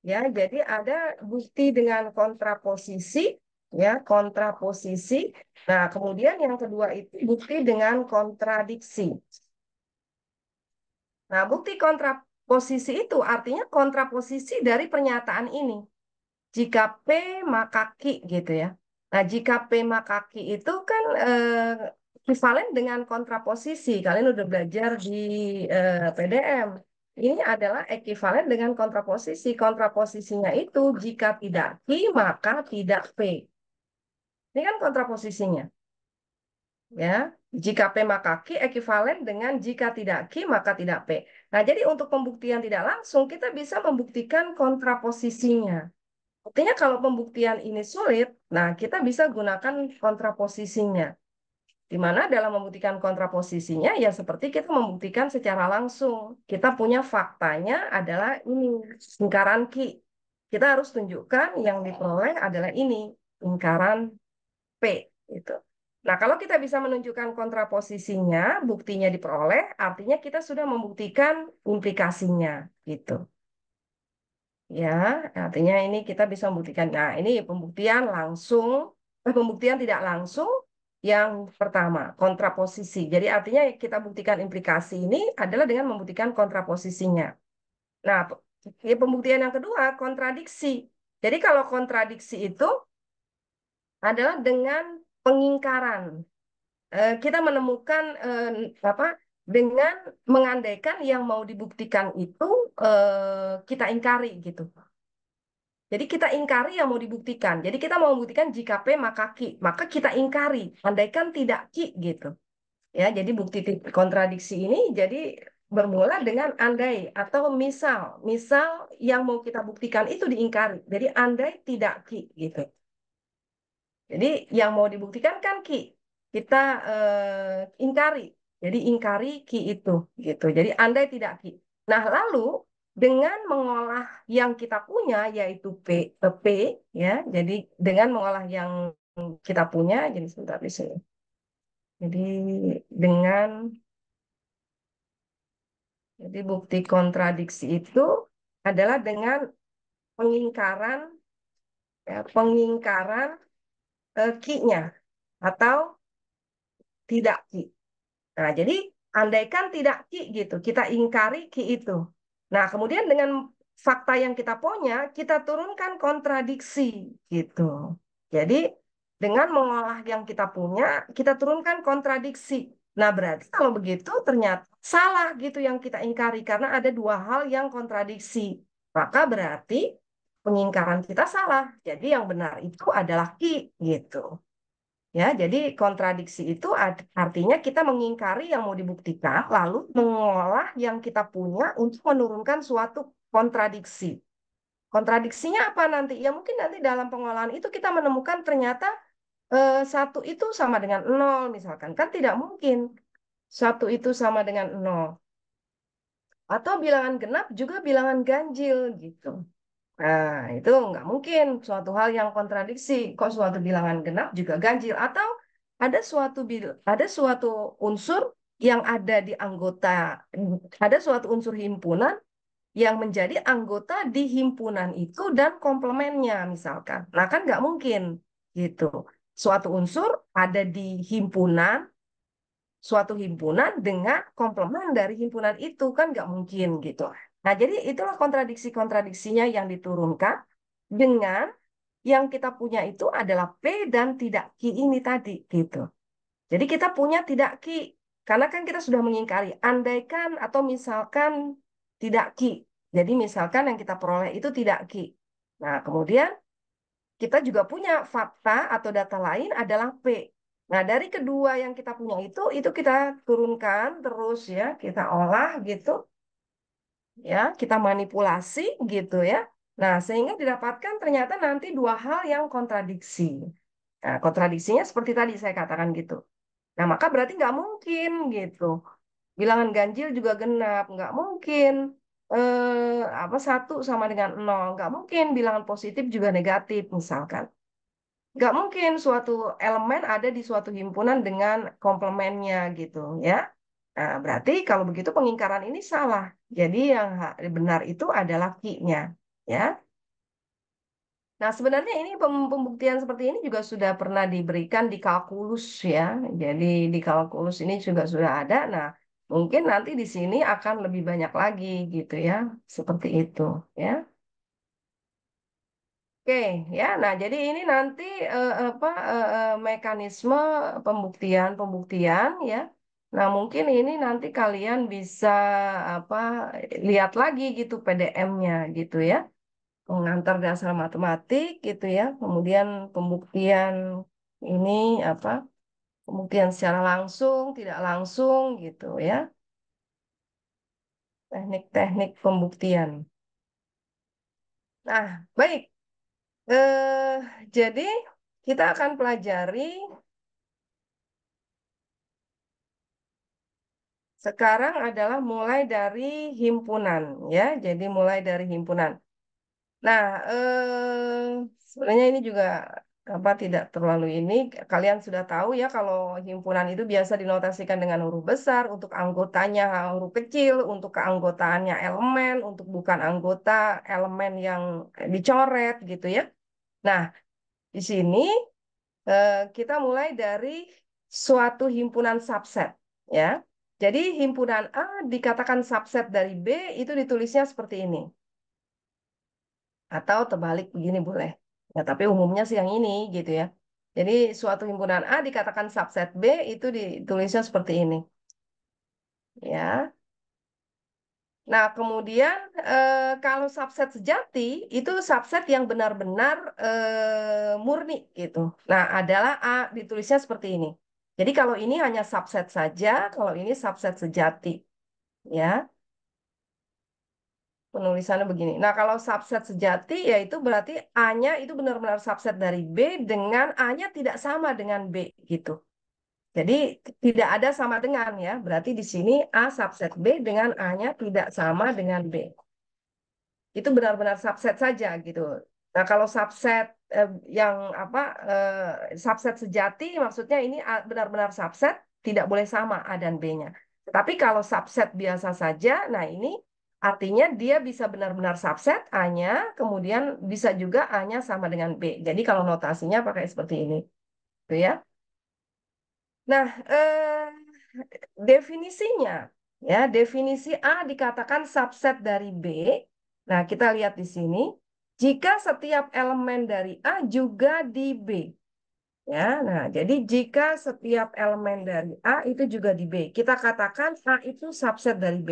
Ya, jadi ada bukti dengan kontraposisi, ya, kontraposisi. Nah, kemudian yang kedua itu bukti dengan kontradiksi. Nah, bukti kontra posisi itu artinya kontraposisi dari pernyataan ini. Jika P maka Q gitu ya. Nah, jika P maka Q itu kan eh, dengan kontraposisi. Kalian udah belajar di eh, PDM. Ini adalah ekivalen dengan kontraposisi. Kontraposisinya itu jika tidak Q maka tidak P. Ini kan kontraposisinya ya. Jika P maka k ekivalen dengan jika tidak k maka tidak P. Nah, jadi untuk pembuktian tidak langsung kita bisa membuktikan kontraposisinya. Buktinya kalau pembuktian ini sulit, nah kita bisa gunakan kontraposisinya. Di mana dalam membuktikan kontraposisinya ya seperti kita membuktikan secara langsung. Kita punya faktanya adalah ini, lingkaran k. Kita harus tunjukkan yang diperoleh adalah ini, lingkaran P. Itu. Nah, kalau kita bisa menunjukkan kontraposisinya, buktinya diperoleh, artinya kita sudah membuktikan implikasinya, gitu. Ya, artinya ini kita bisa membuktikan. Nah, ini pembuktian langsung, eh, pembuktian tidak langsung yang pertama, kontraposisi. Jadi artinya kita buktikan implikasi ini adalah dengan membuktikan kontraposisinya. Nah, pembuktian yang kedua, kontradiksi. Jadi kalau kontradiksi itu adalah dengan pengingkaran. Eh, kita menemukan eh, apa dengan mengandaikan yang mau dibuktikan itu eh, kita ingkari gitu. Jadi kita ingkari yang mau dibuktikan. Jadi kita mau membuktikan jika P maka Q. Maka kita ingkari. Andaikan tidak Q gitu. Ya, jadi bukti kontradiksi ini jadi bermula dengan andai atau misal. Misal yang mau kita buktikan itu diingkari. Jadi andai tidak Q gitu. Jadi yang mau dibuktikan kan ki. Kita eh, ingkari. Jadi ingkari ki itu gitu. Jadi andai tidak ki. Nah, lalu dengan mengolah yang kita punya yaitu P, eh, P ya. Jadi dengan mengolah yang kita punya jadi sebentar di sini. Jadi dengan jadi bukti kontradiksi itu adalah dengan pengingkaran ya, pengingkaran Eh, ki-nya atau tidak ki. Nah, jadi andaikan tidak ki gitu, kita ingkari ki itu. Nah, kemudian dengan fakta yang kita punya, kita turunkan kontradiksi gitu. Jadi dengan mengolah yang kita punya, kita turunkan kontradiksi. Nah, berarti kalau begitu ternyata salah gitu yang kita ingkari karena ada dua hal yang kontradiksi. Maka berarti pengingkaran kita salah. Jadi yang benar itu adalah ki gitu. Ya, jadi kontradiksi itu artinya kita mengingkari yang mau dibuktikan lalu mengolah yang kita punya untuk menurunkan suatu kontradiksi. Kontradiksinya apa nanti? Ya mungkin nanti dalam pengolahan itu kita menemukan ternyata eh, satu itu sama dengan nol misalkan. Kan tidak mungkin satu itu sama dengan nol. Atau bilangan genap juga bilangan ganjil gitu. Nah, itu nggak mungkin suatu hal yang kontradiksi. Kok suatu bilangan genap juga ganjil? Atau ada suatu bil ada suatu unsur yang ada di anggota, ada suatu unsur himpunan yang menjadi anggota di himpunan itu dan komplementnya misalkan. Nah kan nggak mungkin gitu. Suatu unsur ada di himpunan, suatu himpunan dengan komplement dari himpunan itu kan nggak mungkin gitu. Nah, jadi itulah kontradiksi-kontradiksinya yang diturunkan dengan yang kita punya itu adalah P dan tidak Q ini tadi gitu. Jadi kita punya tidak Q karena kan kita sudah mengingkari andaikan atau misalkan tidak Q. Jadi misalkan yang kita peroleh itu tidak Q. Nah, kemudian kita juga punya fakta atau data lain adalah P. Nah, dari kedua yang kita punya itu, itu kita turunkan terus ya, kita olah gitu ya kita manipulasi gitu ya nah sehingga didapatkan ternyata nanti dua hal yang kontradiksi nah, kontradiksinya seperti tadi saya katakan gitu nah maka berarti nggak mungkin gitu bilangan ganjil juga genap nggak mungkin eh, apa satu sama dengan nol nggak mungkin bilangan positif juga negatif misalkan nggak mungkin suatu elemen ada di suatu himpunan dengan komplementnya gitu ya nah berarti kalau begitu pengingkaran ini salah. Jadi yang benar itu adalah ki-nya, ya. Nah, sebenarnya ini pembuktian seperti ini juga sudah pernah diberikan di kalkulus ya. Jadi di kalkulus ini juga sudah ada. Nah, mungkin nanti di sini akan lebih banyak lagi gitu ya, seperti itu ya. Oke, ya. Nah, jadi ini nanti uh, apa uh, mekanisme pembuktian-pembuktian ya Nah, mungkin ini nanti kalian bisa apa lihat lagi gitu PDM-nya gitu ya. Pengantar dasar matematik gitu ya. Kemudian pembuktian ini apa? Pembuktian secara langsung, tidak langsung gitu ya. Teknik-teknik pembuktian. Nah, baik. Eh, jadi kita akan pelajari sekarang adalah mulai dari himpunan ya jadi mulai dari himpunan nah eh, sebenarnya ini juga apa tidak terlalu ini kalian sudah tahu ya kalau himpunan itu biasa dinotasikan dengan huruf besar untuk anggotanya huruf kecil untuk keanggotaannya elemen untuk bukan anggota elemen yang dicoret gitu ya nah di sini eh, kita mulai dari suatu himpunan subset ya jadi himpunan A dikatakan subset dari B itu ditulisnya seperti ini. Atau terbalik begini boleh. Ya, tapi umumnya sih yang ini gitu ya. Jadi suatu himpunan A dikatakan subset B itu ditulisnya seperti ini. Ya. Nah, kemudian eh, kalau subset sejati itu subset yang benar-benar eh, murni gitu. Nah, adalah A ditulisnya seperti ini. Jadi kalau ini hanya subset saja, kalau ini subset sejati. Ya. Penulisannya begini. Nah, kalau subset sejati yaitu berarti A-nya itu benar-benar subset dari B dengan A-nya tidak sama dengan B gitu. Jadi tidak ada sama dengan ya. Berarti di sini A subset B dengan A-nya tidak sama dengan B. Itu benar-benar subset saja gitu. Nah, kalau subset yang apa eh, subset sejati maksudnya ini benar-benar subset tidak boleh sama A dan B-nya. Tapi kalau subset biasa saja, nah ini artinya dia bisa benar-benar subset A-nya, kemudian bisa juga A-nya sama dengan B. Jadi kalau notasinya pakai seperti ini. Itu ya. Nah, eh, definisinya ya, definisi A dikatakan subset dari B. Nah, kita lihat di sini jika setiap elemen dari A juga di B. Ya, nah, jadi jika setiap elemen dari A itu juga di B, kita katakan A itu subset dari B.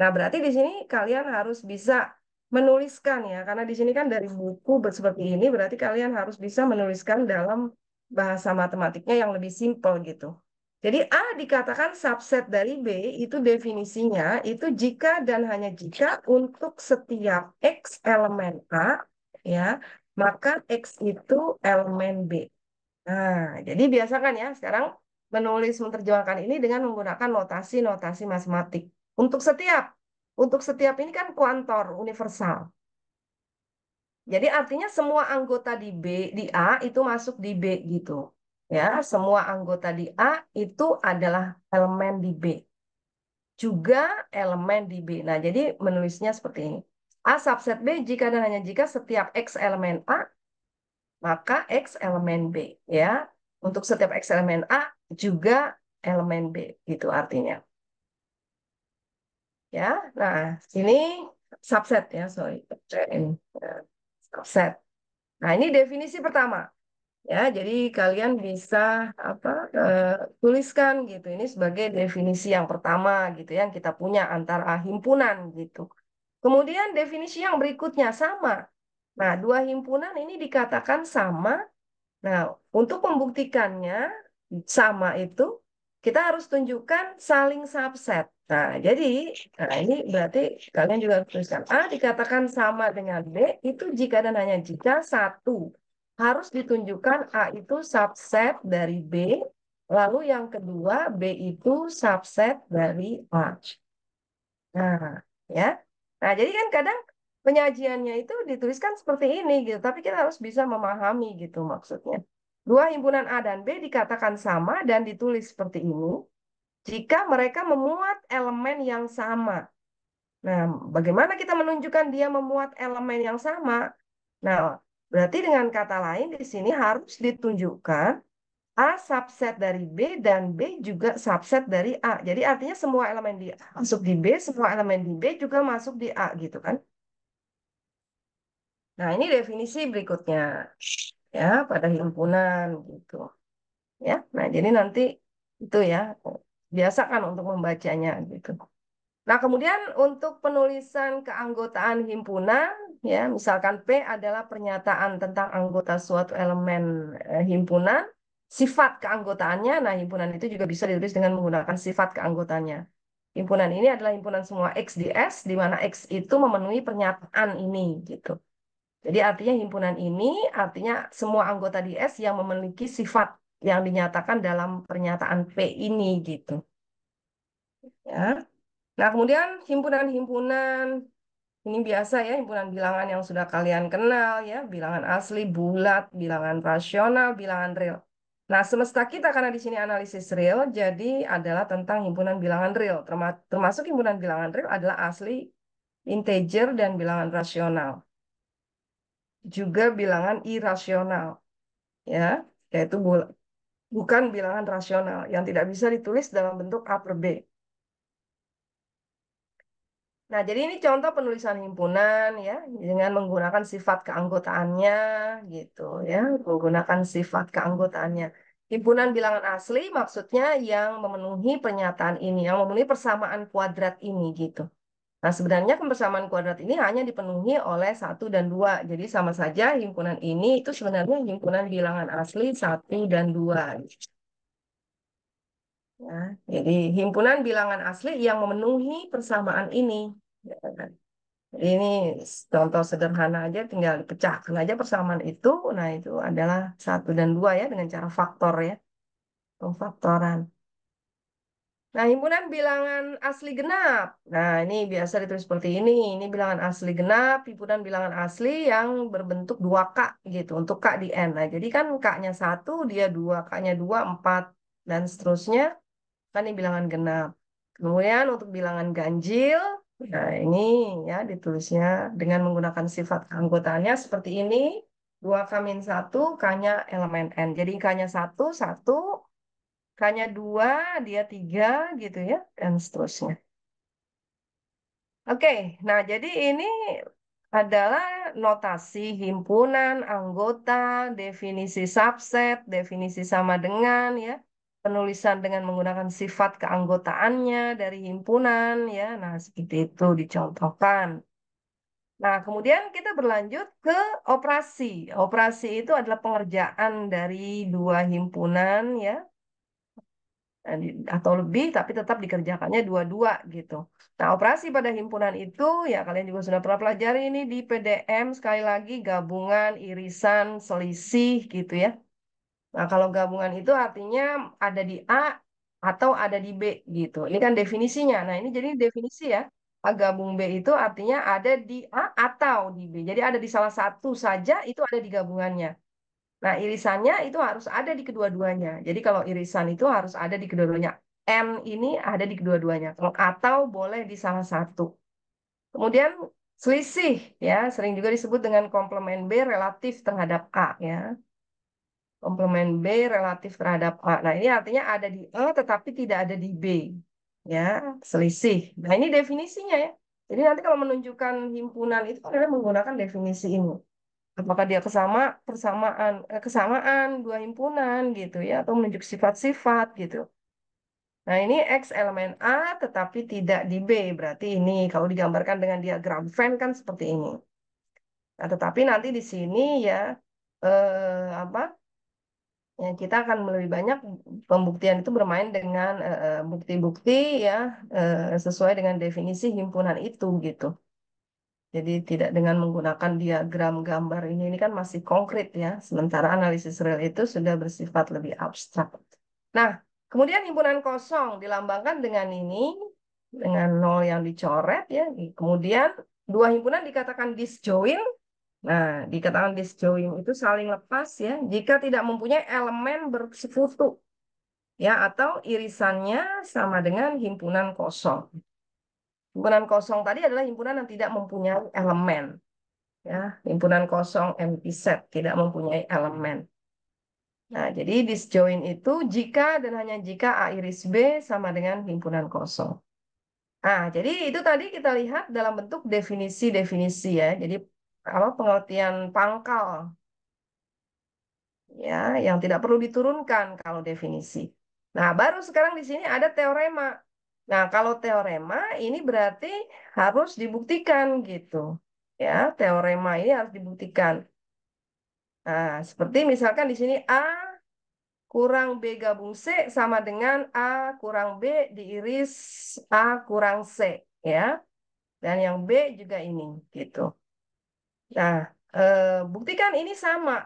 Nah, berarti di sini kalian harus bisa menuliskan ya, karena di sini kan dari buku seperti ini, berarti kalian harus bisa menuliskan dalam bahasa matematiknya yang lebih simpel gitu. Jadi A dikatakan subset dari B itu definisinya itu jika dan hanya jika untuk setiap X elemen A ya maka X itu elemen B. Nah, jadi biasakan ya sekarang menulis menerjemahkan ini dengan menggunakan notasi-notasi matematik. Untuk setiap untuk setiap ini kan kuantor universal. Jadi artinya semua anggota di B di A itu masuk di B gitu ya semua anggota di A itu adalah elemen di B juga elemen di B. Nah, jadi menulisnya seperti ini. A subset B jika dan hanya jika setiap X elemen A, maka X elemen B. ya Untuk setiap X elemen A juga elemen B. Gitu artinya. ya Nah, ini subset ya, sorry. Subset. Nah, ini definisi pertama ya jadi kalian bisa apa eh, tuliskan gitu ini sebagai definisi yang pertama gitu ya, yang kita punya antara himpunan gitu kemudian definisi yang berikutnya sama nah dua himpunan ini dikatakan sama nah untuk membuktikannya sama itu kita harus tunjukkan saling subset nah jadi nah ini berarti kalian juga tuliskan a dikatakan sama dengan b itu jika dan hanya jika satu harus ditunjukkan A itu subset dari B, lalu yang kedua B itu subset dari A. Nah, ya. Nah, jadi kan kadang penyajiannya itu dituliskan seperti ini gitu, tapi kita harus bisa memahami gitu maksudnya. Dua himpunan A dan B dikatakan sama dan ditulis seperti ini jika mereka memuat elemen yang sama. Nah, bagaimana kita menunjukkan dia memuat elemen yang sama? Nah, Berarti dengan kata lain di sini harus ditunjukkan A subset dari B dan B juga subset dari A. Jadi artinya semua elemen di A masuk di B, semua elemen di B juga masuk di A gitu kan. Nah, ini definisi berikutnya. Ya, pada himpunan gitu. Ya. Nah, jadi nanti itu ya biasakan untuk membacanya gitu. Nah, kemudian untuk penulisan keanggotaan himpunan ya misalkan P adalah pernyataan tentang anggota suatu elemen eh, himpunan, sifat keanggotaannya. Nah, himpunan itu juga bisa ditulis dengan menggunakan sifat keanggotaannya. Himpunan ini adalah himpunan semua X di S, di mana X itu memenuhi pernyataan ini. gitu. Jadi artinya himpunan ini artinya semua anggota di S yang memiliki sifat yang dinyatakan dalam pernyataan P ini. gitu. Ya. Nah, kemudian himpunan-himpunan ini biasa ya himpunan bilangan yang sudah kalian kenal ya, bilangan asli, bulat, bilangan rasional, bilangan real. Nah, semesta kita karena di sini analisis real, jadi adalah tentang himpunan bilangan real. Termasuk himpunan bilangan real adalah asli, integer, dan bilangan rasional. Juga bilangan irasional, ya yaitu bukan bilangan rasional yang tidak bisa ditulis dalam bentuk A per B. Nah, jadi ini contoh penulisan himpunan ya dengan menggunakan sifat keanggotaannya gitu ya, menggunakan sifat keanggotaannya. Himpunan bilangan asli maksudnya yang memenuhi pernyataan ini, yang memenuhi persamaan kuadrat ini gitu. Nah, sebenarnya kebersamaan kuadrat ini hanya dipenuhi oleh satu dan dua. Jadi sama saja himpunan ini itu sebenarnya himpunan bilangan asli satu dan dua. Gitu. Ya, jadi himpunan bilangan asli yang memenuhi persamaan ini. Ya kan. Jadi ini contoh sederhana aja, tinggal dipecahkan aja persamaan itu. Nah itu adalah satu dan dua ya dengan cara faktor ya, pemfaktoran. Nah, himpunan bilangan asli genap. Nah, ini biasa ditulis seperti ini. Ini bilangan asli genap, himpunan bilangan asli yang berbentuk dua k gitu, untuk K di N. Nah, jadi kan K-nya satu, dia dua K-nya empat empat dan seterusnya kan ini bilangan genap. Kemudian untuk bilangan ganjil, nah ini ya ditulisnya dengan menggunakan sifat anggotanya seperti ini. 2 K min 1, K-nya elemen N. Jadi K-nya 1, 1, K-nya 2, dia 3 gitu ya, dan seterusnya. Oke, nah jadi ini adalah notasi himpunan, anggota, definisi subset, definisi sama dengan ya penulisan dengan menggunakan sifat keanggotaannya dari himpunan ya. Nah, seperti itu dicontohkan. Nah, kemudian kita berlanjut ke operasi. Operasi itu adalah pengerjaan dari dua himpunan ya nah, atau lebih tapi tetap dikerjakannya dua-dua gitu. Nah, operasi pada himpunan itu ya kalian juga sudah pernah pelajari ini di PDM sekali lagi gabungan, irisan, selisih gitu ya. Nah, kalau gabungan itu artinya ada di A atau ada di B gitu. Ini kan definisinya. Nah, ini jadi definisi ya. A gabung B itu artinya ada di A atau di B. Jadi ada di salah satu saja itu ada di gabungannya. Nah, irisannya itu harus ada di kedua-duanya. Jadi kalau irisan itu harus ada di kedua-duanya. N ini ada di kedua-duanya. Kalau atau boleh di salah satu. Kemudian selisih ya, sering juga disebut dengan komplement B relatif terhadap A ya komplement B relatif terhadap A. Nah, ini artinya ada di E tetapi tidak ada di B. Ya, selisih. Nah, ini definisinya ya. Jadi nanti kalau menunjukkan himpunan itu kan adalah menggunakan definisi ini. Apakah dia kesama persamaan eh, kesamaan dua himpunan gitu ya atau menunjuk sifat-sifat gitu. Nah, ini X elemen A tetapi tidak di B. Berarti ini kalau digambarkan dengan diagram Venn kan seperti ini. Nah, tetapi nanti di sini ya eh, apa ya kita akan lebih banyak pembuktian itu bermain dengan eh, eh, bukti-bukti uh, ya uh, sesuai dengan definisi himpunan itu gitu. Jadi tidak dengan menggunakan diagram gambar ini ini kan masih konkret ya. Sementara analisis real itu sudah bersifat lebih abstrak. Nah, kemudian himpunan kosong dilambangkan dengan ini dengan nol yang dicoret ya. Kemudian dua himpunan dikatakan disjoint Nah, dikatakan disjoin itu saling lepas ya, jika tidak mempunyai elemen bersekutu ya atau irisannya sama dengan himpunan kosong. Himpunan kosong tadi adalah himpunan yang tidak mempunyai elemen. Ya, himpunan kosong empty set tidak mempunyai elemen. Nah, jadi disjoin itu jika dan hanya jika A iris B sama dengan himpunan kosong. Nah, jadi itu tadi kita lihat dalam bentuk definisi-definisi ya. Jadi apa pengertian pangkal ya yang tidak perlu diturunkan kalau definisi. Nah, baru sekarang di sini ada teorema. Nah, kalau teorema ini berarti harus dibuktikan gitu. Ya, teorema ini harus dibuktikan. Nah, seperti misalkan di sini A kurang B gabung C sama dengan A kurang B diiris A kurang C ya. Dan yang B juga ini gitu. Nah, eh, buktikan ini sama.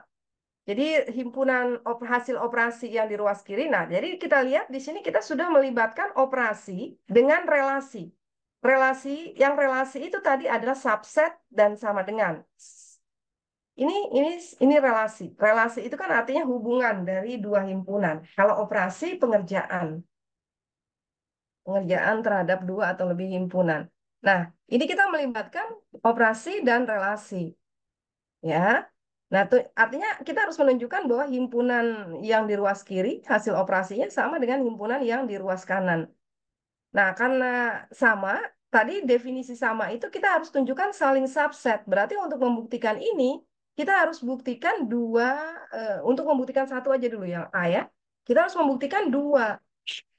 Jadi himpunan hasil operasi yang di ruas kiri. Nah, jadi kita lihat di sini kita sudah melibatkan operasi dengan relasi. Relasi yang relasi itu tadi adalah subset dan sama dengan. Ini ini ini relasi. Relasi itu kan artinya hubungan dari dua himpunan. Kalau operasi pengerjaan pengerjaan terhadap dua atau lebih himpunan. Nah, ini kita melibatkan operasi dan relasi. Ya. Nah, tuh, artinya kita harus menunjukkan bahwa himpunan yang di ruas kiri hasil operasinya sama dengan himpunan yang di ruas kanan. Nah, karena sama, tadi definisi sama itu kita harus tunjukkan saling subset. Berarti untuk membuktikan ini, kita harus buktikan dua, uh, untuk membuktikan satu aja dulu yang A ya, kita harus membuktikan dua.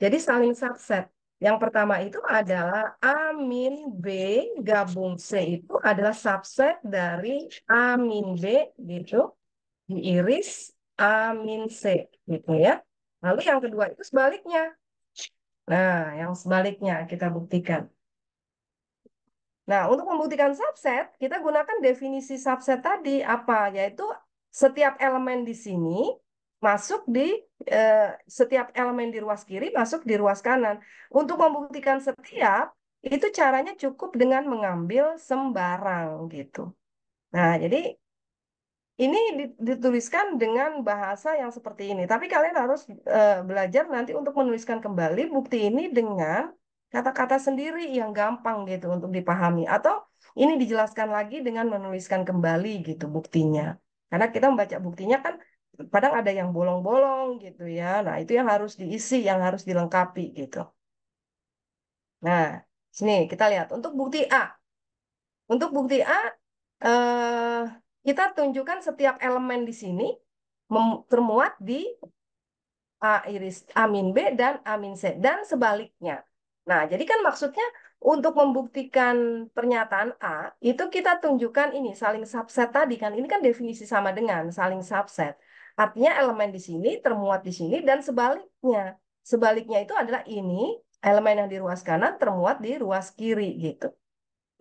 Jadi saling subset. Yang pertama itu adalah A min B gabung C itu adalah subset dari A min B gitu diiris min C gitu ya. Lalu yang kedua itu sebaliknya. Nah, yang sebaliknya kita buktikan. Nah, untuk membuktikan subset, kita gunakan definisi subset tadi apa? Yaitu setiap elemen di sini masuk di Eh, setiap elemen di ruas kiri masuk di ruas kanan. Untuk membuktikan setiap itu caranya cukup dengan mengambil sembarang gitu. Nah, jadi ini dituliskan dengan bahasa yang seperti ini. Tapi kalian harus eh, belajar nanti untuk menuliskan kembali bukti ini dengan kata-kata sendiri yang gampang gitu untuk dipahami atau ini dijelaskan lagi dengan menuliskan kembali gitu buktinya. Karena kita membaca buktinya kan kadang ada yang bolong-bolong gitu ya. Nah, itu yang harus diisi, yang harus dilengkapi gitu. Nah, sini kita lihat untuk bukti A. Untuk bukti A eh, kita tunjukkan setiap elemen di sini termuat di A iris A min B dan A min C dan sebaliknya. Nah, jadi kan maksudnya untuk membuktikan pernyataan A itu kita tunjukkan ini saling subset tadi kan. Ini kan definisi sama dengan saling subset. Artinya elemen di sini termuat di sini dan sebaliknya. Sebaliknya itu adalah ini elemen yang di ruas kanan termuat di ruas kiri gitu.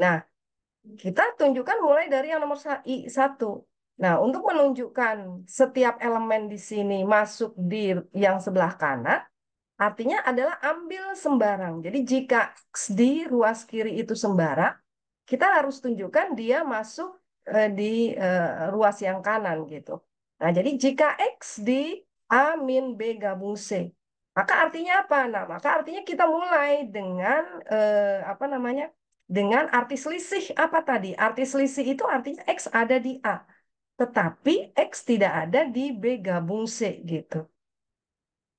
Nah, kita tunjukkan mulai dari yang nomor I1. Nah, untuk menunjukkan setiap elemen di sini masuk di yang sebelah kanan, artinya adalah ambil sembarang. Jadi jika X di ruas kiri itu sembarang, kita harus tunjukkan dia masuk eh, di eh, ruas yang kanan gitu. Nah, jadi jika X di A min B gabung C, maka artinya apa? Nah, maka artinya kita mulai dengan eh, apa namanya? Dengan arti selisih apa tadi? Arti selisih itu artinya X ada di A. Tetapi X tidak ada di B gabung C gitu.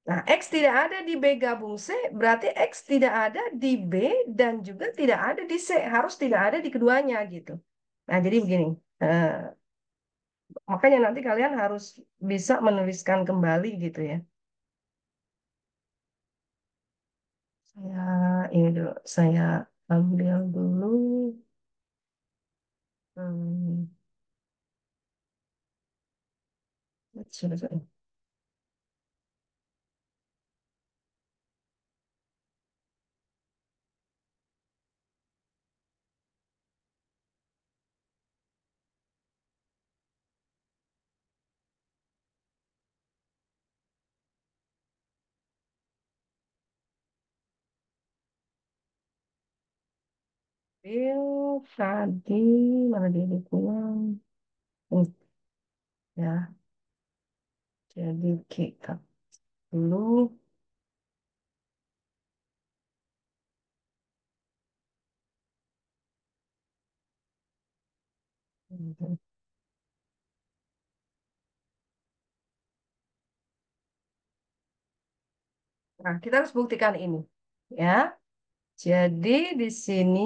Nah, X tidak ada di B gabung C, berarti X tidak ada di B dan juga tidak ada di C. Harus tidak ada di keduanya gitu. Nah, jadi begini. Eh, Makanya nanti kalian harus bisa menuliskan kembali gitu ya. Saya ini dulu, saya ambil dulu. Hmm. Sudah, sudah. Bill tadi mana dia dipulang hmm, ya jadi kita dulu hmm. Nah, kita harus buktikan ini, ya. Jadi di sini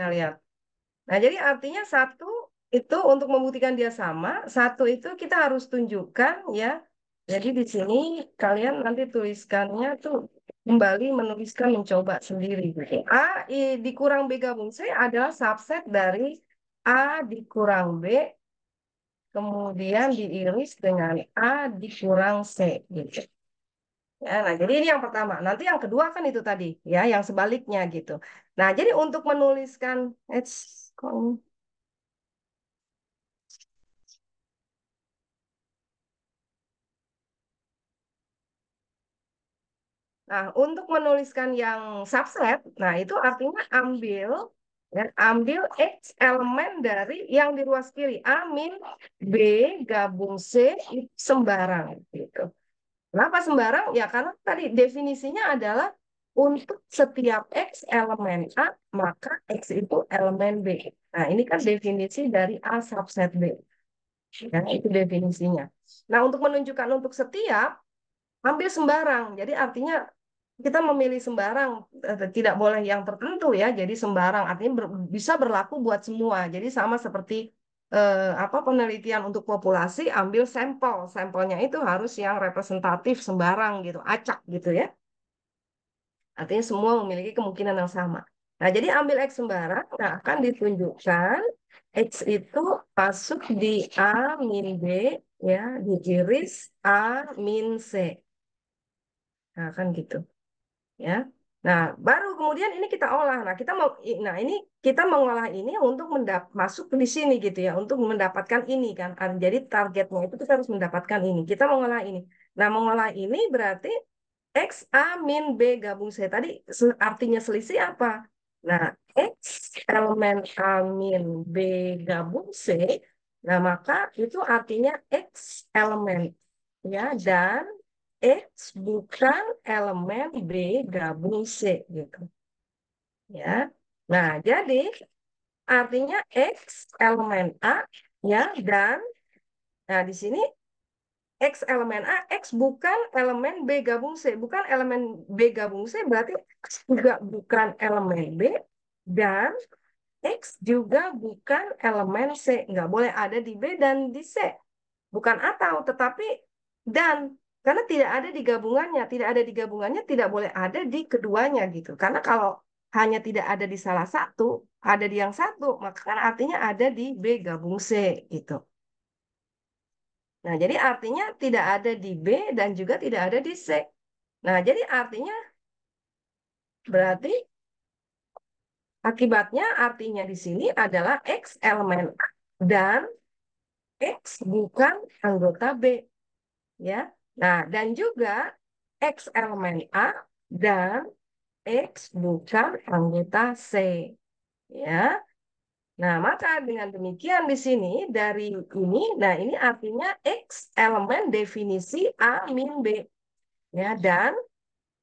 kita nah, lihat. Nah, jadi artinya satu itu untuk membuktikan dia sama, satu itu kita harus tunjukkan ya. Jadi di sini kalian nanti tuliskannya tuh kembali menuliskan mencoba sendiri. A I, dikurang B gabung C adalah subset dari A dikurang B kemudian diiris dengan A dikurang C gitu. Ya, nah, jadi ini yang pertama. Nanti yang kedua kan itu tadi, ya, yang sebaliknya gitu. Nah, jadi untuk menuliskan, it's going... Nah, untuk menuliskan yang subset, nah itu artinya ambil dan ya, ambil X elemen dari yang di ruas kiri. amin, B gabung C sembarang. gitu. Kenapa sembarang? Ya karena tadi definisinya adalah untuk setiap X elemen A, maka X itu elemen B. Nah, ini kan definisi dari A subset B. Ya, itu definisinya. Nah, untuk menunjukkan untuk setiap, ambil sembarang. Jadi artinya kita memilih sembarang, eh, tidak boleh yang tertentu ya. Jadi sembarang, artinya bisa berlaku buat semua. Jadi sama seperti eh, apa penelitian untuk populasi ambil sampel sampelnya itu harus yang representatif sembarang gitu acak gitu ya artinya semua memiliki kemungkinan yang sama nah jadi ambil x sembarang nah akan ditunjukkan x itu masuk di a min b ya di garis a min c nah kan gitu ya Nah, baru kemudian ini kita olah. Nah, kita mau nah ini kita mengolah ini untuk mendap masuk di sini gitu ya, untuk mendapatkan ini kan. Jadi targetnya itu kita harus mendapatkan ini. Kita mengolah ini. Nah, mengolah ini berarti X A min B gabung C. Tadi artinya selisih apa? Nah, X elemen A min B gabung C. Nah, maka itu artinya X elemen. Ya, dan X bukan elemen B gabung C gitu. Ya. Nah, jadi artinya X elemen A ya dan nah di sini X elemen A, X bukan elemen B gabung C. Bukan elemen B gabung C berarti X juga bukan elemen B dan X juga bukan elemen C. Nggak boleh ada di B dan di C. Bukan atau, tetapi dan karena tidak ada di gabungannya, tidak ada di gabungannya, tidak boleh ada di keduanya gitu. Karena kalau hanya tidak ada di salah satu, ada di yang satu, maka kan artinya ada di B gabung C gitu. Nah, jadi artinya tidak ada di B dan juga tidak ada di C. Nah, jadi artinya berarti akibatnya artinya di sini adalah X elemen A dan X bukan anggota B. Ya, Nah, dan juga X elemen A dan X bukan anggota C. Ya. Nah, maka dengan demikian di sini dari ini, nah ini artinya X elemen definisi A min B. Ya, dan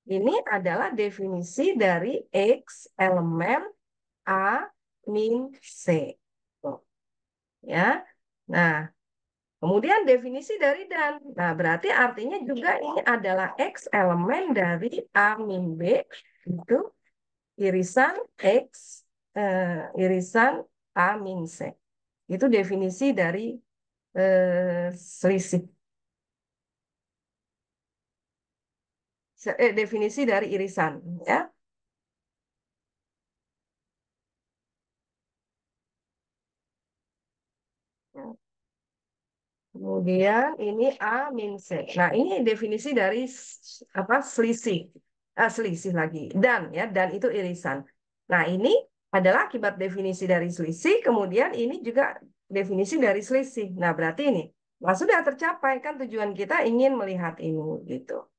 ini adalah definisi dari X elemen A min C. Ya. Nah, Kemudian definisi dari dan. Nah, berarti artinya juga ini adalah X elemen dari A min B. Itu irisan X, eh, irisan A min C. Itu definisi dari eh, selisih. Eh, definisi dari irisan. ya Kemudian ini A min C. Nah, ini definisi dari apa selisih. Ah, selisih lagi. Dan ya, dan itu irisan. Nah, ini adalah akibat definisi dari selisih, kemudian ini juga definisi dari selisih. Nah, berarti ini Nah, sudah tercapai kan tujuan kita ingin melihat ini gitu.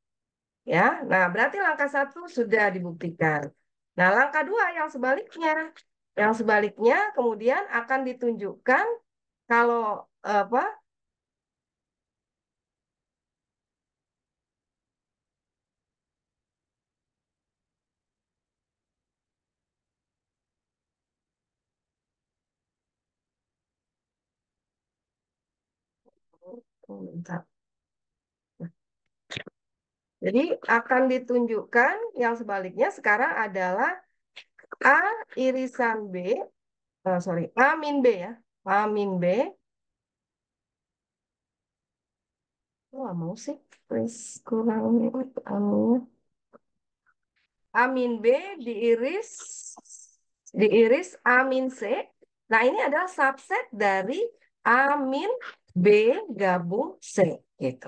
Ya, nah berarti langkah satu sudah dibuktikan. Nah, langkah dua yang sebaliknya, yang sebaliknya kemudian akan ditunjukkan kalau apa komentar. Nah. Jadi akan ditunjukkan yang sebaliknya sekarang adalah A irisan B, oh, sorry, A min B ya, A min B. Oh, mau sih, please kurang anu. A min B diiris, diiris A min C. Nah, ini adalah subset dari A min B gabung C gitu.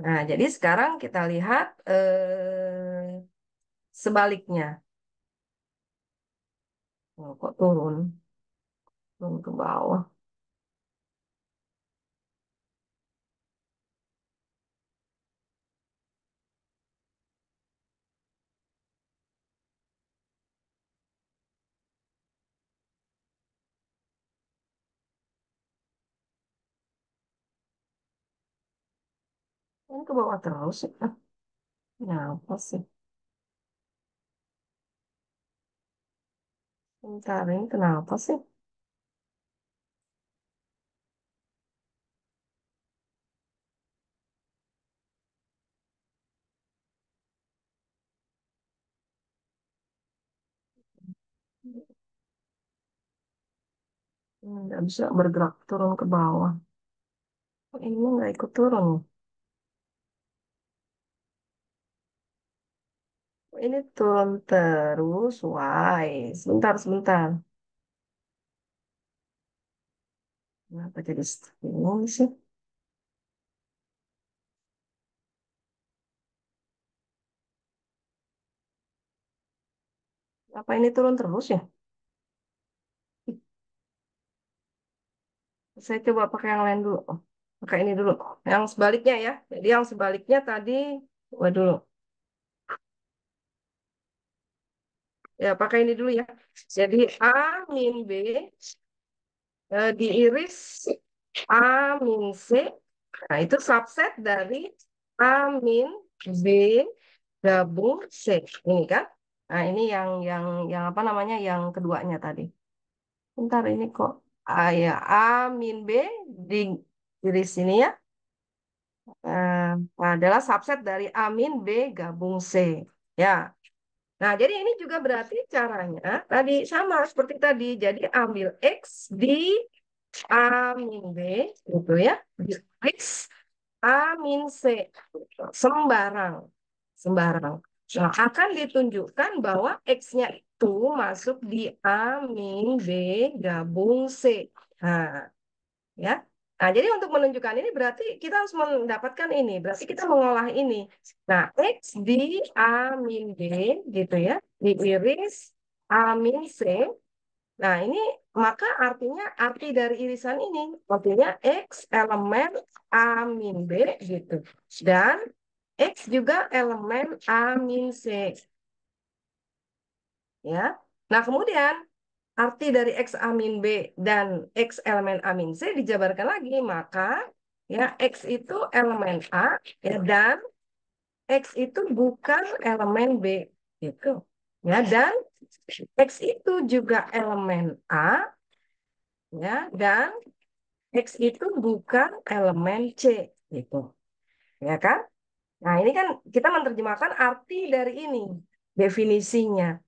Nah, jadi sekarang kita lihat eh, sebaliknya. Oh, kok turun? Turun ke bawah. Ini ke bawah terus sih. Ya. Nah, sih? Bentar, ini kenapa sih? Nggak bisa bergerak turun ke bawah. Ini nggak ikut turun. ini turun terus. Why? Sebentar, sebentar. Kenapa jadi bingung sih? Apa ini turun terus ya? Saya coba pakai yang lain dulu. Pakai ini dulu. Yang sebaliknya ya. Jadi yang sebaliknya tadi, coba dulu. Ya, pakai ini dulu ya. Jadi A min B eh, diiris A min C. Nah, itu subset dari A min B gabung C. Ini kan? Nah, ini yang yang yang apa namanya? Yang keduanya tadi. ntar ini kok A ya A min B diiris ini ya. Nah, adalah subset dari A min B gabung C. Ya, Nah, jadi ini juga berarti caranya tadi sama seperti tadi. Jadi ambil X di A min B, gitu ya. X A min C, gitu. sembarang. Sembarang. Nah, akan ditunjukkan bahwa X-nya itu masuk di A min B gabung C. Nah, ya. Nah, jadi untuk menunjukkan ini berarti kita harus mendapatkan ini. Berarti kita mengolah ini. Nah, X di A min B, gitu ya. Diiris A min C. Nah, ini maka artinya arti dari irisan ini. Artinya X elemen A min B, gitu. Dan X juga elemen A min C. Ya. Nah, kemudian arti dari X amin B dan X elemen amin C dijabarkan lagi, maka ya X itu elemen A ya dan X itu bukan elemen B gitu. Ya dan X itu juga elemen A ya dan X itu bukan elemen C gitu. Ya kan? Nah, ini kan kita menerjemahkan arti dari ini definisinya.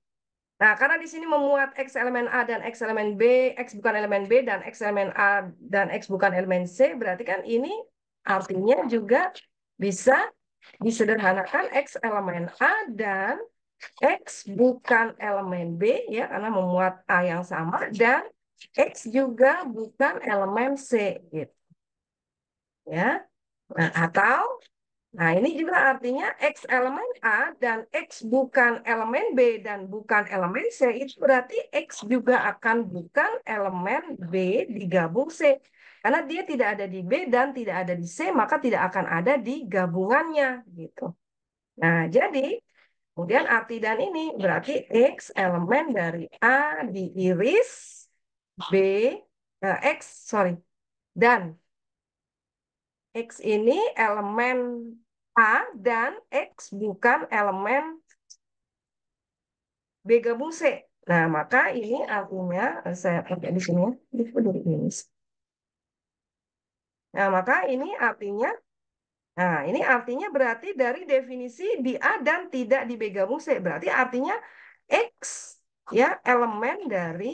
Nah, karena di sini memuat X elemen A dan X elemen B, X bukan elemen B dan X elemen A dan X bukan elemen C, berarti kan ini artinya juga bisa disederhanakan X elemen A dan X bukan elemen B, ya karena memuat A yang sama, dan X juga bukan elemen C. Gitu. Ya, nah, atau Nah, ini juga artinya X elemen A dan X bukan elemen B dan bukan elemen C, itu berarti X juga akan bukan elemen B digabung C. Karena dia tidak ada di B dan tidak ada di C, maka tidak akan ada di gabungannya. gitu. Nah, jadi kemudian arti dan ini berarti X elemen dari A diiris B, eh, X, sorry, dan X ini elemen A dan X bukan elemen B gabung C. Nah, maka ini artinya, eh, saya pakai di sini, ya, dari ini. Nah, maka ini artinya, nah ini artinya berarti dari definisi di A dan tidak di B gabung C. Berarti artinya X ya elemen dari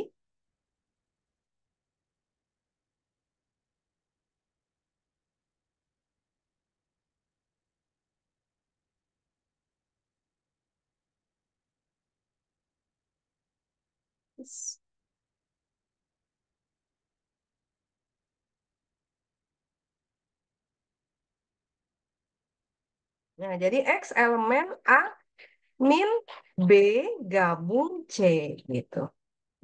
Yes. Nah, jadi X elemen A min B gabung C gitu.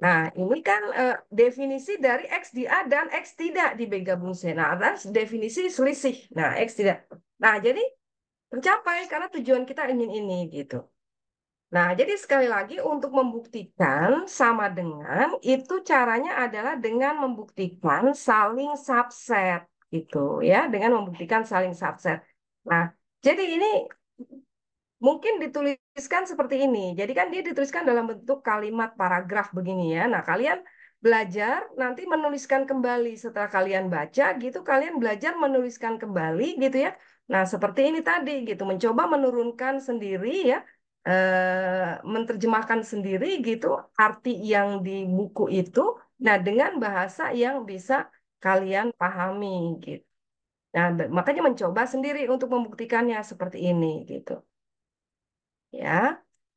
Nah, ini kan uh, definisi dari X di A dan X tidak di B gabung C. Nah, atas definisi selisih. Nah, X tidak. Nah, jadi tercapai karena tujuan kita ingin ini gitu. Nah, jadi sekali lagi untuk membuktikan sama dengan itu caranya adalah dengan membuktikan saling subset gitu ya, dengan membuktikan saling subset. Nah, jadi ini mungkin dituliskan seperti ini. Jadi kan dia dituliskan dalam bentuk kalimat paragraf begini ya. Nah, kalian belajar nanti menuliskan kembali setelah kalian baca gitu kalian belajar menuliskan kembali gitu ya. Nah, seperti ini tadi gitu, mencoba menurunkan sendiri ya Eh, menerjemahkan sendiri gitu arti yang di buku itu nah dengan bahasa yang bisa kalian pahami gitu nah makanya mencoba sendiri untuk membuktikannya seperti ini gitu ya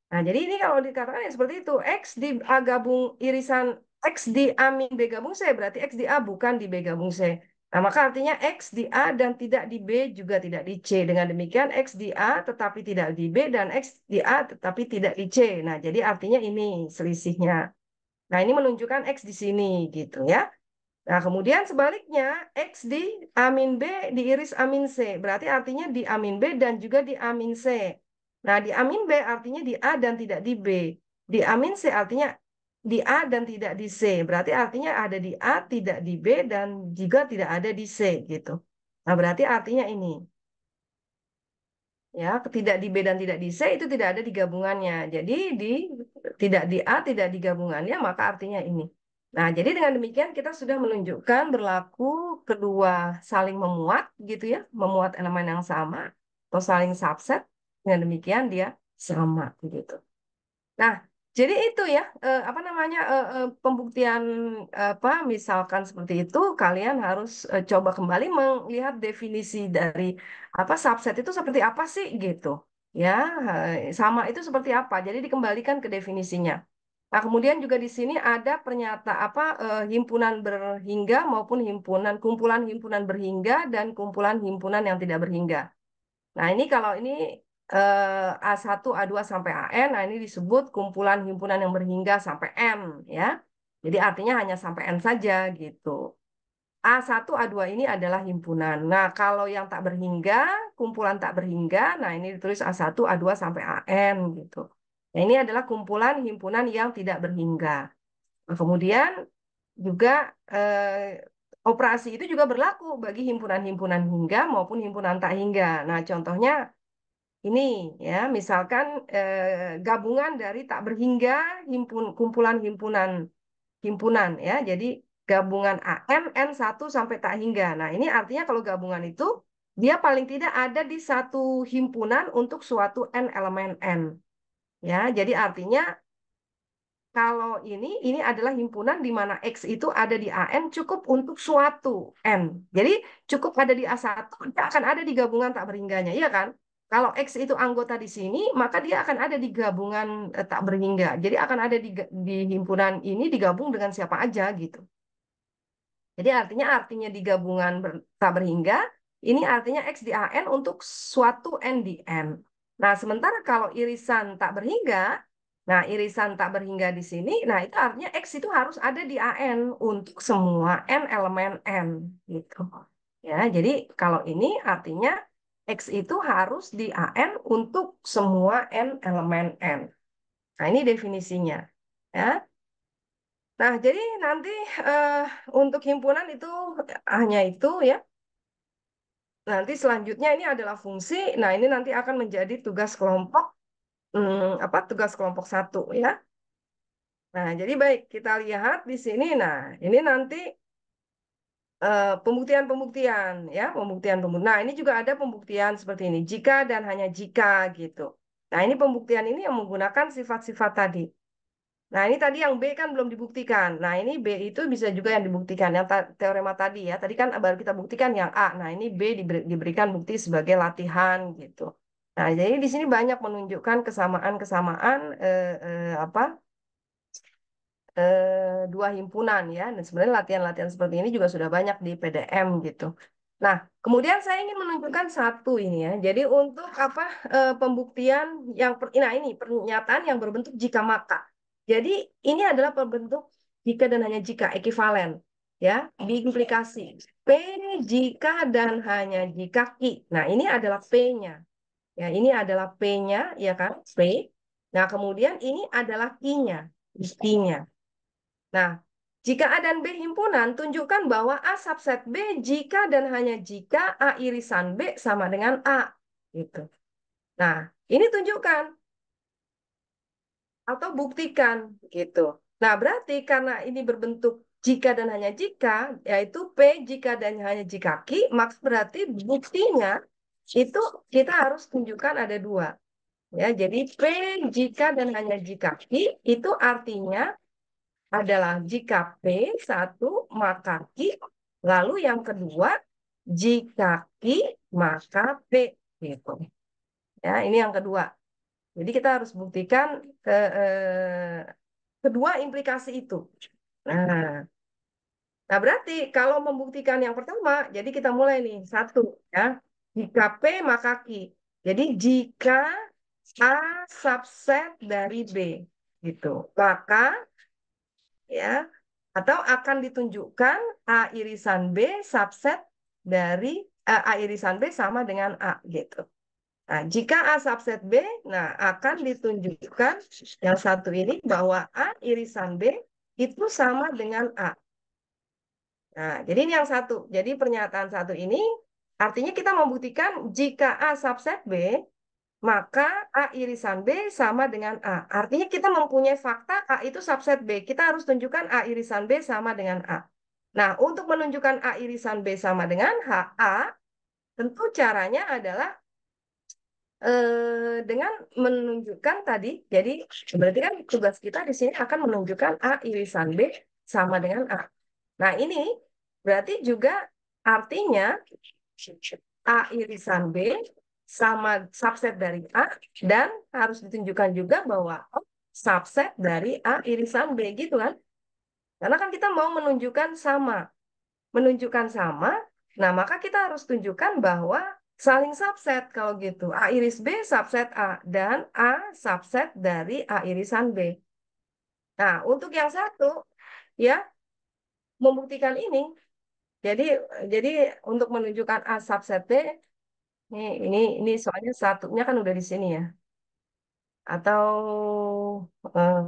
nah jadi ini kalau dikatakan ya seperti itu x di a gabung irisan X di A min B gabung C berarti X di A bukan di B gabung C. Nah, maka artinya X di A dan tidak di B juga tidak di C. Dengan demikian X di A tetapi tidak di B dan X di A tetapi tidak di C. Nah, jadi artinya ini selisihnya. Nah, ini menunjukkan X di sini gitu ya. Nah, kemudian sebaliknya X di a min B diiris a min C. Berarti artinya di a min B dan juga di a min C. Nah, di a min B artinya di A dan tidak di B. Di a min C artinya di A dan tidak di C. Berarti artinya ada di A, tidak di B, dan juga tidak ada di C. gitu. Nah, berarti artinya ini. Ya, tidak di B dan tidak di C itu tidak ada di gabungannya. Jadi di tidak di A, tidak di gabungannya, maka artinya ini. Nah, jadi dengan demikian kita sudah menunjukkan berlaku kedua saling memuat gitu ya, memuat elemen yang sama atau saling subset. Dengan demikian dia sama gitu. Nah, jadi itu ya, eh, apa namanya, eh, eh, pembuktian, apa, misalkan seperti itu kalian harus, eh, coba kembali melihat definisi dari, apa, subset itu seperti apa sih gitu, ya, eh, sama itu seperti apa, jadi dikembalikan ke definisinya. Nah, kemudian juga di sini ada pernyata apa, eh, himpunan berhingga maupun himpunan kumpulan himpunan berhingga dan kumpulan himpunan yang tidak berhingga. Nah, ini kalau ini A1, eh, A2 sampai AN. Nah, ini disebut kumpulan himpunan yang berhingga sampai M ya. Jadi artinya hanya sampai N saja gitu. A1, A2 ini adalah himpunan. Nah, kalau yang tak berhingga, kumpulan tak berhingga, nah ini ditulis A1, A2 sampai AN gitu. Nah, ini adalah kumpulan himpunan yang tidak berhingga. Nah, kemudian juga eh, operasi itu juga berlaku bagi himpunan-himpunan hingga maupun himpunan tak hingga. Nah, contohnya ini ya misalkan eh, gabungan dari tak berhingga himpun kumpulan himpunan himpunan ya jadi gabungan a N1 sampai tak hingga nah ini artinya kalau gabungan itu dia paling tidak ada di satu himpunan untuk suatu N elemen N ya jadi artinya kalau ini ini adalah himpunan di mana X itu ada di AN cukup untuk suatu N jadi cukup ada di A1 dia akan ada di gabungan tak berhingganya iya kan kalau X itu anggota di sini, maka dia akan ada di gabungan eh, tak berhingga. Jadi akan ada di, di himpunan ini digabung dengan siapa aja gitu. Jadi artinya artinya di gabungan ber, tak berhingga, ini artinya X di AN untuk suatu N di N. Nah, sementara kalau irisan tak berhingga, nah irisan tak berhingga di sini, nah itu artinya X itu harus ada di AN untuk semua N elemen N. gitu. Ya, jadi kalau ini artinya X itu harus di AN untuk semua N elemen N. Nah, ini definisinya. Ya. Nah, jadi nanti uh, untuk himpunan itu hanya itu ya. Nanti selanjutnya ini adalah fungsi. Nah, ini nanti akan menjadi tugas kelompok hmm, apa tugas kelompok satu ya. Nah, jadi baik kita lihat di sini. Nah, ini nanti Eh, pembuktian-pembuktian uh, ya pembuktian pembuktian. Nah ini juga ada pembuktian seperti ini jika dan hanya jika gitu. Nah ini pembuktian ini yang menggunakan sifat-sifat tadi. Nah ini tadi yang B kan belum dibuktikan. Nah ini B itu bisa juga yang dibuktikan yang teorema tadi ya. Tadi kan baru kita buktikan yang A. Nah ini B diberikan bukti sebagai latihan gitu. Nah jadi di sini banyak menunjukkan kesamaan-kesamaan eh, eh, apa Eh, dua himpunan ya. Dan sebenarnya latihan-latihan seperti ini juga sudah banyak di PDM gitu. Nah, kemudian saya ingin menunjukkan satu ini ya. Jadi untuk apa e, pembuktian yang per, nah ini pernyataan yang berbentuk jika maka. Jadi ini adalah berbentuk jika dan hanya jika ekivalen ya diimplikasi p jika dan hanya jika ki nah ini adalah p-nya ya ini adalah p-nya ya kan p nah kemudian ini adalah ki-nya Q nya Nah, jika A dan B himpunan, tunjukkan bahwa A subset B jika dan hanya jika A irisan B sama dengan A. Gitu. Nah, ini tunjukkan atau buktikan gitu. Nah, berarti karena ini berbentuk jika dan hanya jika, yaitu P jika dan hanya jika Q, maks berarti buktinya itu kita harus tunjukkan ada dua. Ya, jadi P jika dan hanya jika Q itu artinya adalah jika P satu maka Q. Lalu yang kedua, jika Q maka P. Gitu. Ya, ini yang kedua. Jadi kita harus buktikan ke, eh, kedua implikasi itu. Nah, nah berarti kalau membuktikan yang pertama, jadi kita mulai nih satu ya. Jika P maka Q. Jadi jika A subset dari B gitu. Maka ya atau akan ditunjukkan A irisan B subset dari eh, A irisan B sama dengan A gitu. Nah, jika A subset B, nah akan ditunjukkan yang satu ini bahwa A irisan B itu sama dengan A. Nah, jadi ini yang satu. Jadi pernyataan satu ini artinya kita membuktikan jika A subset B maka A irisan B sama dengan A. Artinya kita mempunyai fakta A itu subset B. Kita harus tunjukkan A irisan B sama dengan A. Nah, untuk menunjukkan A irisan B sama dengan H, A, tentu caranya adalah eh, dengan menunjukkan tadi, jadi berarti kan tugas kita di sini akan menunjukkan A irisan B sama dengan A. Nah, ini berarti juga artinya A irisan B sama subset dari A dan harus ditunjukkan juga bahwa oh, subset dari A irisan B gitu kan. Karena kan kita mau menunjukkan sama. Menunjukkan sama, nah maka kita harus tunjukkan bahwa saling subset kalau gitu. A iris B subset A dan A subset dari A irisan B. Nah, untuk yang satu ya membuktikan ini jadi jadi untuk menunjukkan A subset B ini ini ini soalnya satunya kan udah di sini ya. Atau uh,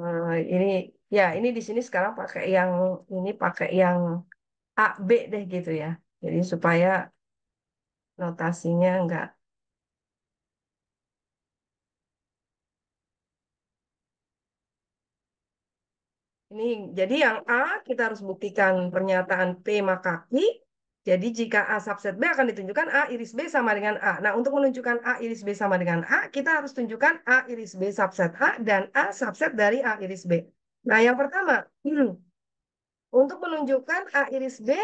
ini ya ini di sini sekarang pakai yang ini pakai yang A B deh gitu ya. Jadi supaya notasinya enggak ini jadi yang A kita harus buktikan pernyataan P maka Q. Jadi jika A subset B akan ditunjukkan A iris B sama dengan A. Nah, untuk menunjukkan A iris B sama dengan A, kita harus tunjukkan A iris B subset A dan A subset dari A iris B. Nah, yang pertama, hmm, untuk menunjukkan A iris B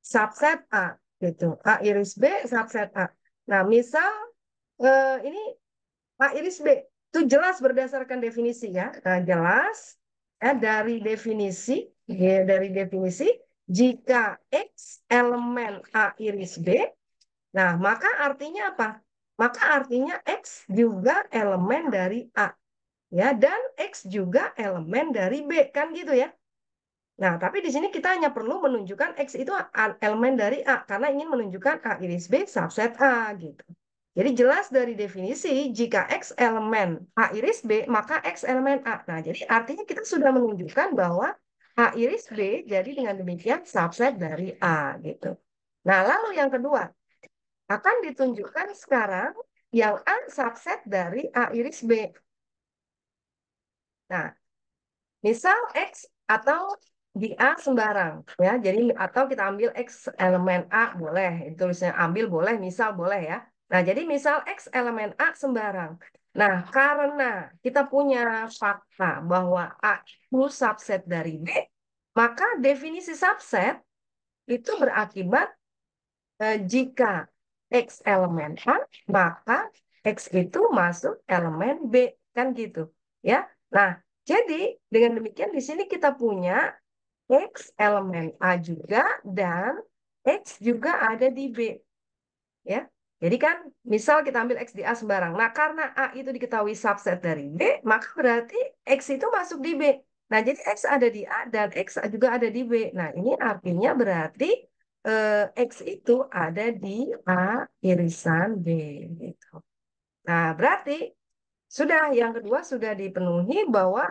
subset A. gitu A iris B subset A. Nah, misal eh, ini A iris B. Itu jelas berdasarkan definisi ya. Nah, jelas eh, dari definisi, ya, dari definisi, jika X elemen A iris B, nah maka artinya apa? Maka artinya X juga elemen dari A. ya Dan X juga elemen dari B, kan gitu ya. Nah, tapi di sini kita hanya perlu menunjukkan X itu elemen dari A, karena ingin menunjukkan A iris B subset A, gitu. Jadi jelas dari definisi, jika X elemen A iris B, maka X elemen A. Nah, jadi artinya kita sudah menunjukkan bahwa a iris B, jadi dengan demikian subset dari A. gitu. Nah, lalu yang kedua, akan ditunjukkan sekarang yang A subset dari A iris B. Nah, misal X atau di A sembarang ya. Jadi atau kita ambil X elemen A boleh, tulisnya ambil boleh, misal boleh ya. Nah, jadi misal X elemen A sembarang. Nah, karena kita punya fakta bahwa A itu subset dari B, maka definisi subset itu berakibat eh, jika X elemen A, maka X itu masuk elemen B. Kan gitu. ya. Nah, jadi dengan demikian di sini kita punya X elemen A juga dan X juga ada di B. ya. Jadi kan misal kita ambil X di A sembarang. Nah karena A itu diketahui subset dari B, maka berarti X itu masuk di B. Nah, jadi X ada di A dan X juga ada di B. Nah, ini artinya berarti eh, X itu ada di A irisan B. Gitu. Nah, berarti sudah yang kedua sudah dipenuhi bahwa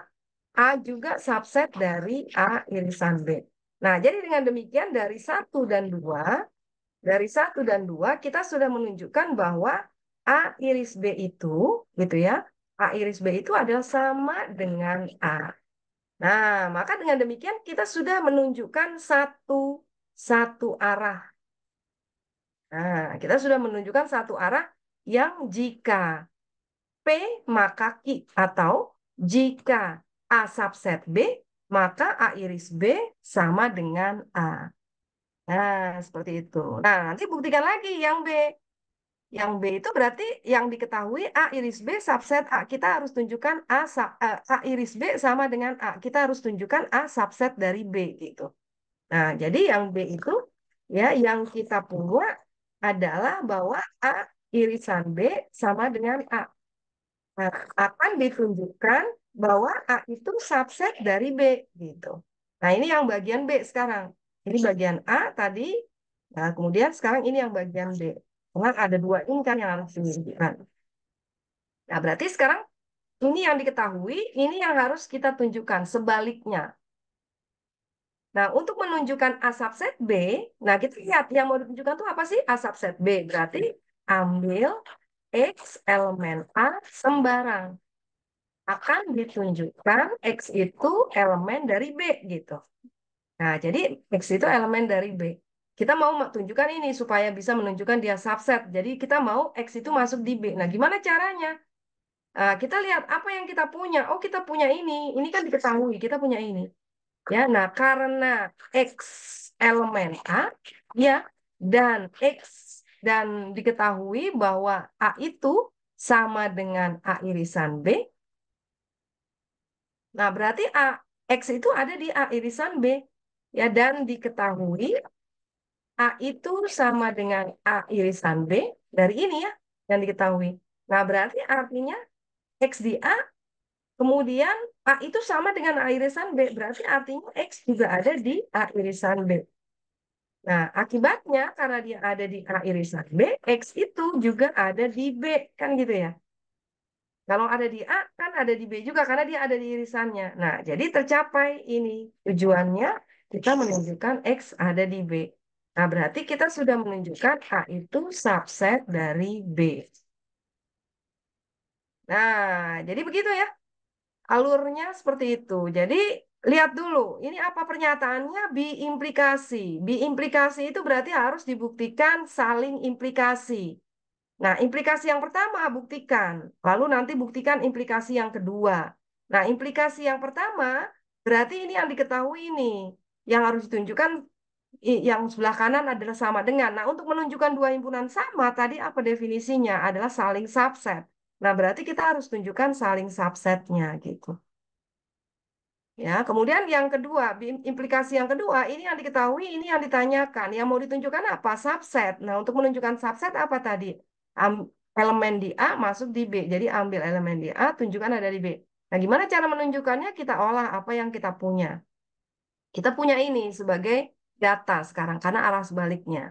A juga subset dari A irisan B. Nah, jadi dengan demikian dari satu dan dua dari satu dan dua kita sudah menunjukkan bahwa A iris B itu, gitu ya, A iris B itu adalah sama dengan A. Nah, maka dengan demikian kita sudah menunjukkan satu satu arah. Nah, kita sudah menunjukkan satu arah yang jika P maka Q atau jika A subset B maka A iris B sama dengan A. Nah, seperti itu. Nah, nanti buktikan lagi yang B. Yang B itu berarti yang diketahui A iris B subset A. Kita harus tunjukkan A, A iris B sama dengan A. Kita harus tunjukkan A subset dari B gitu. Nah, jadi yang B itu ya yang kita punya adalah bahwa A irisan B sama dengan A. Nah, akan ditunjukkan bahwa A itu subset dari B gitu. Nah, ini yang bagian B sekarang. Ini bagian A tadi. Nah, kemudian sekarang ini yang bagian B. Memang ada dua income kan yang harus diwujudkan. Nah, berarti sekarang ini yang diketahui, ini yang harus kita tunjukkan sebaliknya. Nah, untuk menunjukkan A subset B, nah kita lihat yang mau ditunjukkan itu apa sih A subset B? Berarti ambil X elemen A sembarang. Akan ditunjukkan X itu elemen dari B gitu. Nah, jadi X itu elemen dari B kita mau tunjukkan ini supaya bisa menunjukkan dia subset. Jadi kita mau X itu masuk di B. Nah, gimana caranya? Nah, kita lihat apa yang kita punya. Oh, kita punya ini. Ini kan diketahui, kita punya ini. Ya, nah karena X elemen A, ya, dan X dan diketahui bahwa A itu sama dengan A irisan B. Nah, berarti A X itu ada di A irisan B. Ya, dan diketahui A itu sama dengan A irisan B dari ini ya yang diketahui. Nah, berarti artinya X di A, kemudian A itu sama dengan A irisan B. Berarti artinya X juga ada di A irisan B. Nah, akibatnya karena dia ada di A irisan B, X itu juga ada di B. Kan gitu ya. Kalau ada di A, kan ada di B juga karena dia ada di irisannya. Nah, jadi tercapai ini tujuannya kita menunjukkan X ada di B. Nah, berarti kita sudah menunjukkan A itu subset dari B. Nah, jadi begitu ya. Alurnya seperti itu. Jadi, lihat dulu. Ini apa pernyataannya? B implikasi. B implikasi itu berarti harus dibuktikan saling implikasi. Nah, implikasi yang pertama buktikan. Lalu nanti buktikan implikasi yang kedua. Nah, implikasi yang pertama berarti ini yang diketahui ini. Yang harus ditunjukkan yang sebelah kanan adalah sama dengan. Nah, untuk menunjukkan dua himpunan sama tadi apa definisinya? Adalah saling subset. Nah, berarti kita harus tunjukkan saling subsetnya gitu. Ya, kemudian yang kedua, implikasi yang kedua, ini yang diketahui, ini yang ditanyakan. Yang mau ditunjukkan apa? Subset. Nah, untuk menunjukkan subset apa tadi? Am elemen di A masuk di B. Jadi ambil elemen di A, tunjukkan ada di B. Nah, gimana cara menunjukkannya? Kita olah apa yang kita punya. Kita punya ini sebagai data sekarang karena arah sebaliknya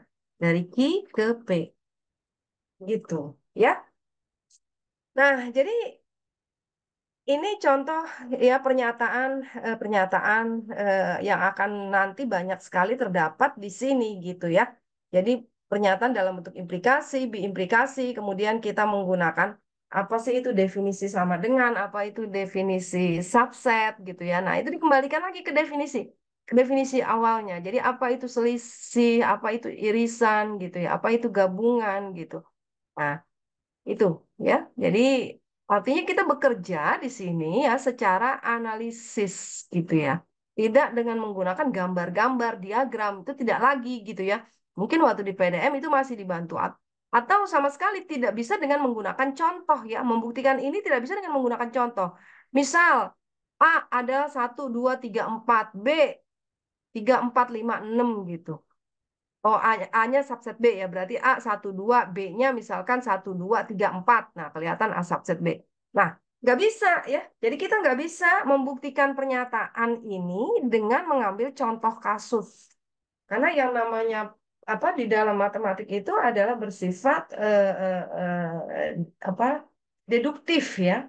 dari Q ke P. Gitu, ya. Nah, jadi ini contoh ya pernyataan eh, pernyataan eh, yang akan nanti banyak sekali terdapat di sini gitu ya. Jadi pernyataan dalam bentuk implikasi, biimplikasi, kemudian kita menggunakan apa sih itu definisi sama dengan, apa itu definisi subset gitu ya. Nah, itu dikembalikan lagi ke definisi definisi awalnya. Jadi apa itu selisih, apa itu irisan gitu ya, apa itu gabungan gitu. Nah, itu ya. Jadi artinya kita bekerja di sini ya secara analisis gitu ya. Tidak dengan menggunakan gambar-gambar, diagram itu tidak lagi gitu ya. Mungkin waktu di PDM itu masih dibantu atau sama sekali tidak bisa dengan menggunakan contoh ya. Membuktikan ini tidak bisa dengan menggunakan contoh. Misal A ada 1, 2, 3, 4. B 3, 4, 5, 6 gitu. Oh, A-nya subset B ya, berarti A 1, 2, B-nya misalkan 1, 2, 3, 4. Nah, kelihatan A subset B. Nah, nggak bisa ya. Jadi kita nggak bisa membuktikan pernyataan ini dengan mengambil contoh kasus. Karena yang namanya apa di dalam matematik itu adalah bersifat eh, eh, eh, apa deduktif ya.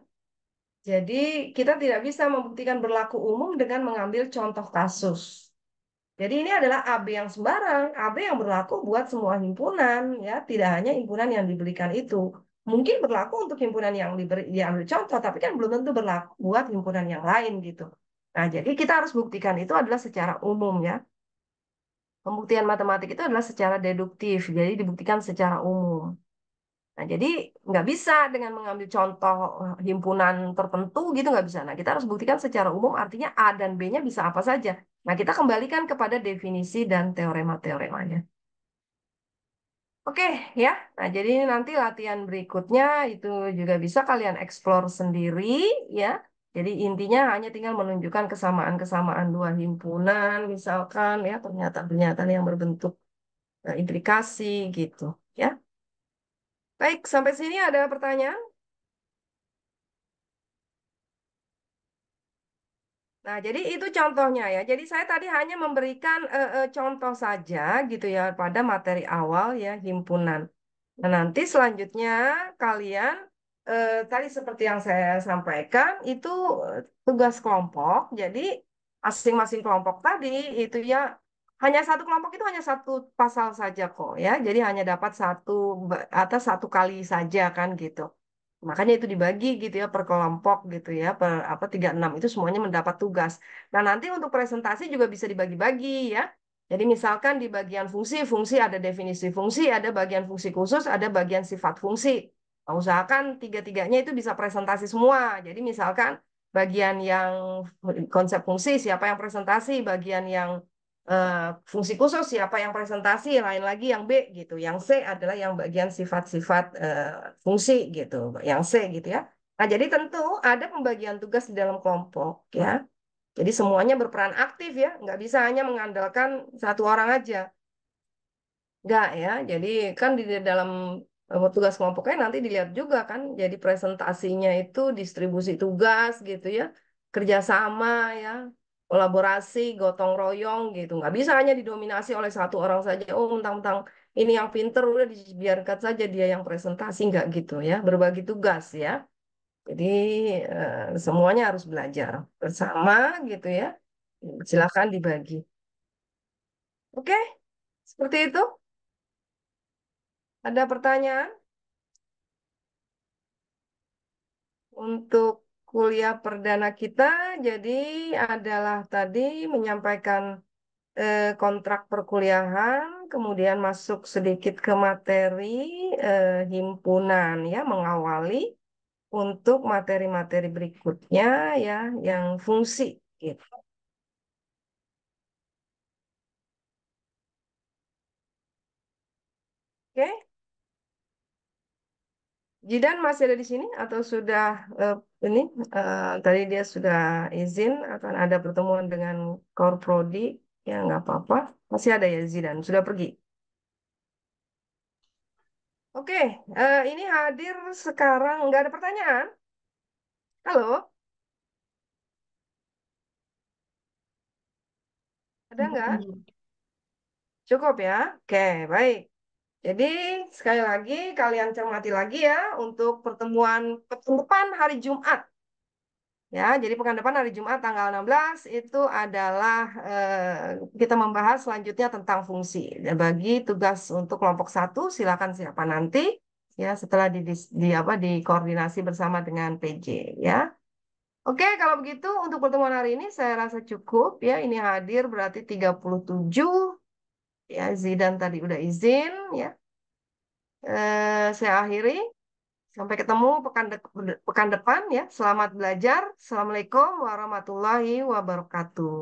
Jadi kita tidak bisa membuktikan berlaku umum dengan mengambil contoh kasus. Jadi ini adalah AB yang sembarang, AB yang berlaku buat semua himpunan, ya tidak hanya himpunan yang dibelikan itu. Mungkin berlaku untuk himpunan yang diberi, yang contoh, tapi kan belum tentu berlaku buat himpunan yang lain gitu. Nah, jadi kita harus buktikan itu adalah secara umum ya. Pembuktian matematik itu adalah secara deduktif, jadi dibuktikan secara umum. Nah, jadi nggak bisa dengan mengambil contoh eh, himpunan tertentu gitu nggak bisa. Nah, kita harus buktikan secara umum artinya A dan B-nya bisa apa saja. Nah, kita kembalikan kepada definisi dan teorema-teoremanya. Oke ya, nah jadi nanti latihan berikutnya itu juga bisa kalian explore sendiri ya. Jadi intinya hanya tinggal menunjukkan kesamaan-kesamaan dua himpunan misalkan ya pernyataan-pernyataan yang berbentuk eh, implikasi gitu ya. Baik, sampai sini ada pertanyaan? Nah, jadi itu contohnya ya. Jadi saya tadi hanya memberikan uh, uh, contoh saja gitu ya pada materi awal ya himpunan. Nah, nanti selanjutnya kalian uh, tadi seperti yang saya sampaikan itu tugas kelompok. Jadi masing-masing kelompok tadi itu ya hanya satu kelompok itu hanya satu pasal saja kok ya jadi hanya dapat satu atas satu kali saja kan gitu makanya itu dibagi gitu ya per kelompok gitu ya per apa enam itu semuanya mendapat tugas nah nanti untuk presentasi juga bisa dibagi-bagi ya jadi misalkan di bagian fungsi fungsi ada definisi fungsi ada bagian fungsi khusus ada bagian sifat fungsi nah, usahakan tiga-tiganya itu bisa presentasi semua jadi misalkan bagian yang konsep fungsi siapa yang presentasi bagian yang Eh, fungsi khusus siapa yang presentasi lain lagi yang B gitu yang C adalah yang bagian sifat-sifat uh, fungsi gitu yang C gitu ya nah jadi tentu ada pembagian tugas di dalam kelompok ya jadi semuanya berperan aktif ya nggak bisa hanya mengandalkan satu orang aja nggak ya jadi kan di dalam eh, tugas kelompoknya nanti dilihat juga kan jadi presentasinya itu distribusi tugas gitu ya kerjasama ya kolaborasi, gotong royong gitu. Nggak bisa hanya didominasi oleh satu orang saja. Oh, tentang mentang ini yang pinter udah dibiarkan saja dia yang presentasi nggak gitu ya. Berbagi tugas ya. Jadi eh, semuanya harus belajar bersama gitu ya. Silahkan dibagi. Oke, seperti itu. Ada pertanyaan? Untuk kuliah perdana kita jadi adalah tadi menyampaikan eh, kontrak perkuliahan, kemudian masuk sedikit ke materi eh, himpunan ya mengawali untuk materi-materi berikutnya ya yang fungsi gitu. Jidan masih ada di sini atau sudah uh, ini uh, tadi dia sudah izin akan ada pertemuan dengan Korprodi ya nggak apa-apa masih ada ya Jidan sudah pergi. Oke okay, uh, eh, ini hadir sekarang nggak ada pertanyaan. Halo. Ada nggak? Hmm. Cukup ya. Oke okay, baik. Jadi sekali lagi kalian cermati lagi ya untuk pertemuan pekan depan hari Jumat. Ya, jadi pekan depan hari Jumat tanggal 16 itu adalah eh, kita membahas selanjutnya tentang fungsi. Dan bagi tugas untuk kelompok satu silakan siapa nanti ya setelah di, di, di apa dikoordinasi bersama dengan PJ ya. Oke, kalau begitu untuk pertemuan hari ini saya rasa cukup ya. Ini hadir berarti 37 ya Zidan tadi udah izin ya eh, saya akhiri sampai ketemu pekan de pekan depan ya selamat belajar assalamualaikum warahmatullahi wabarakatuh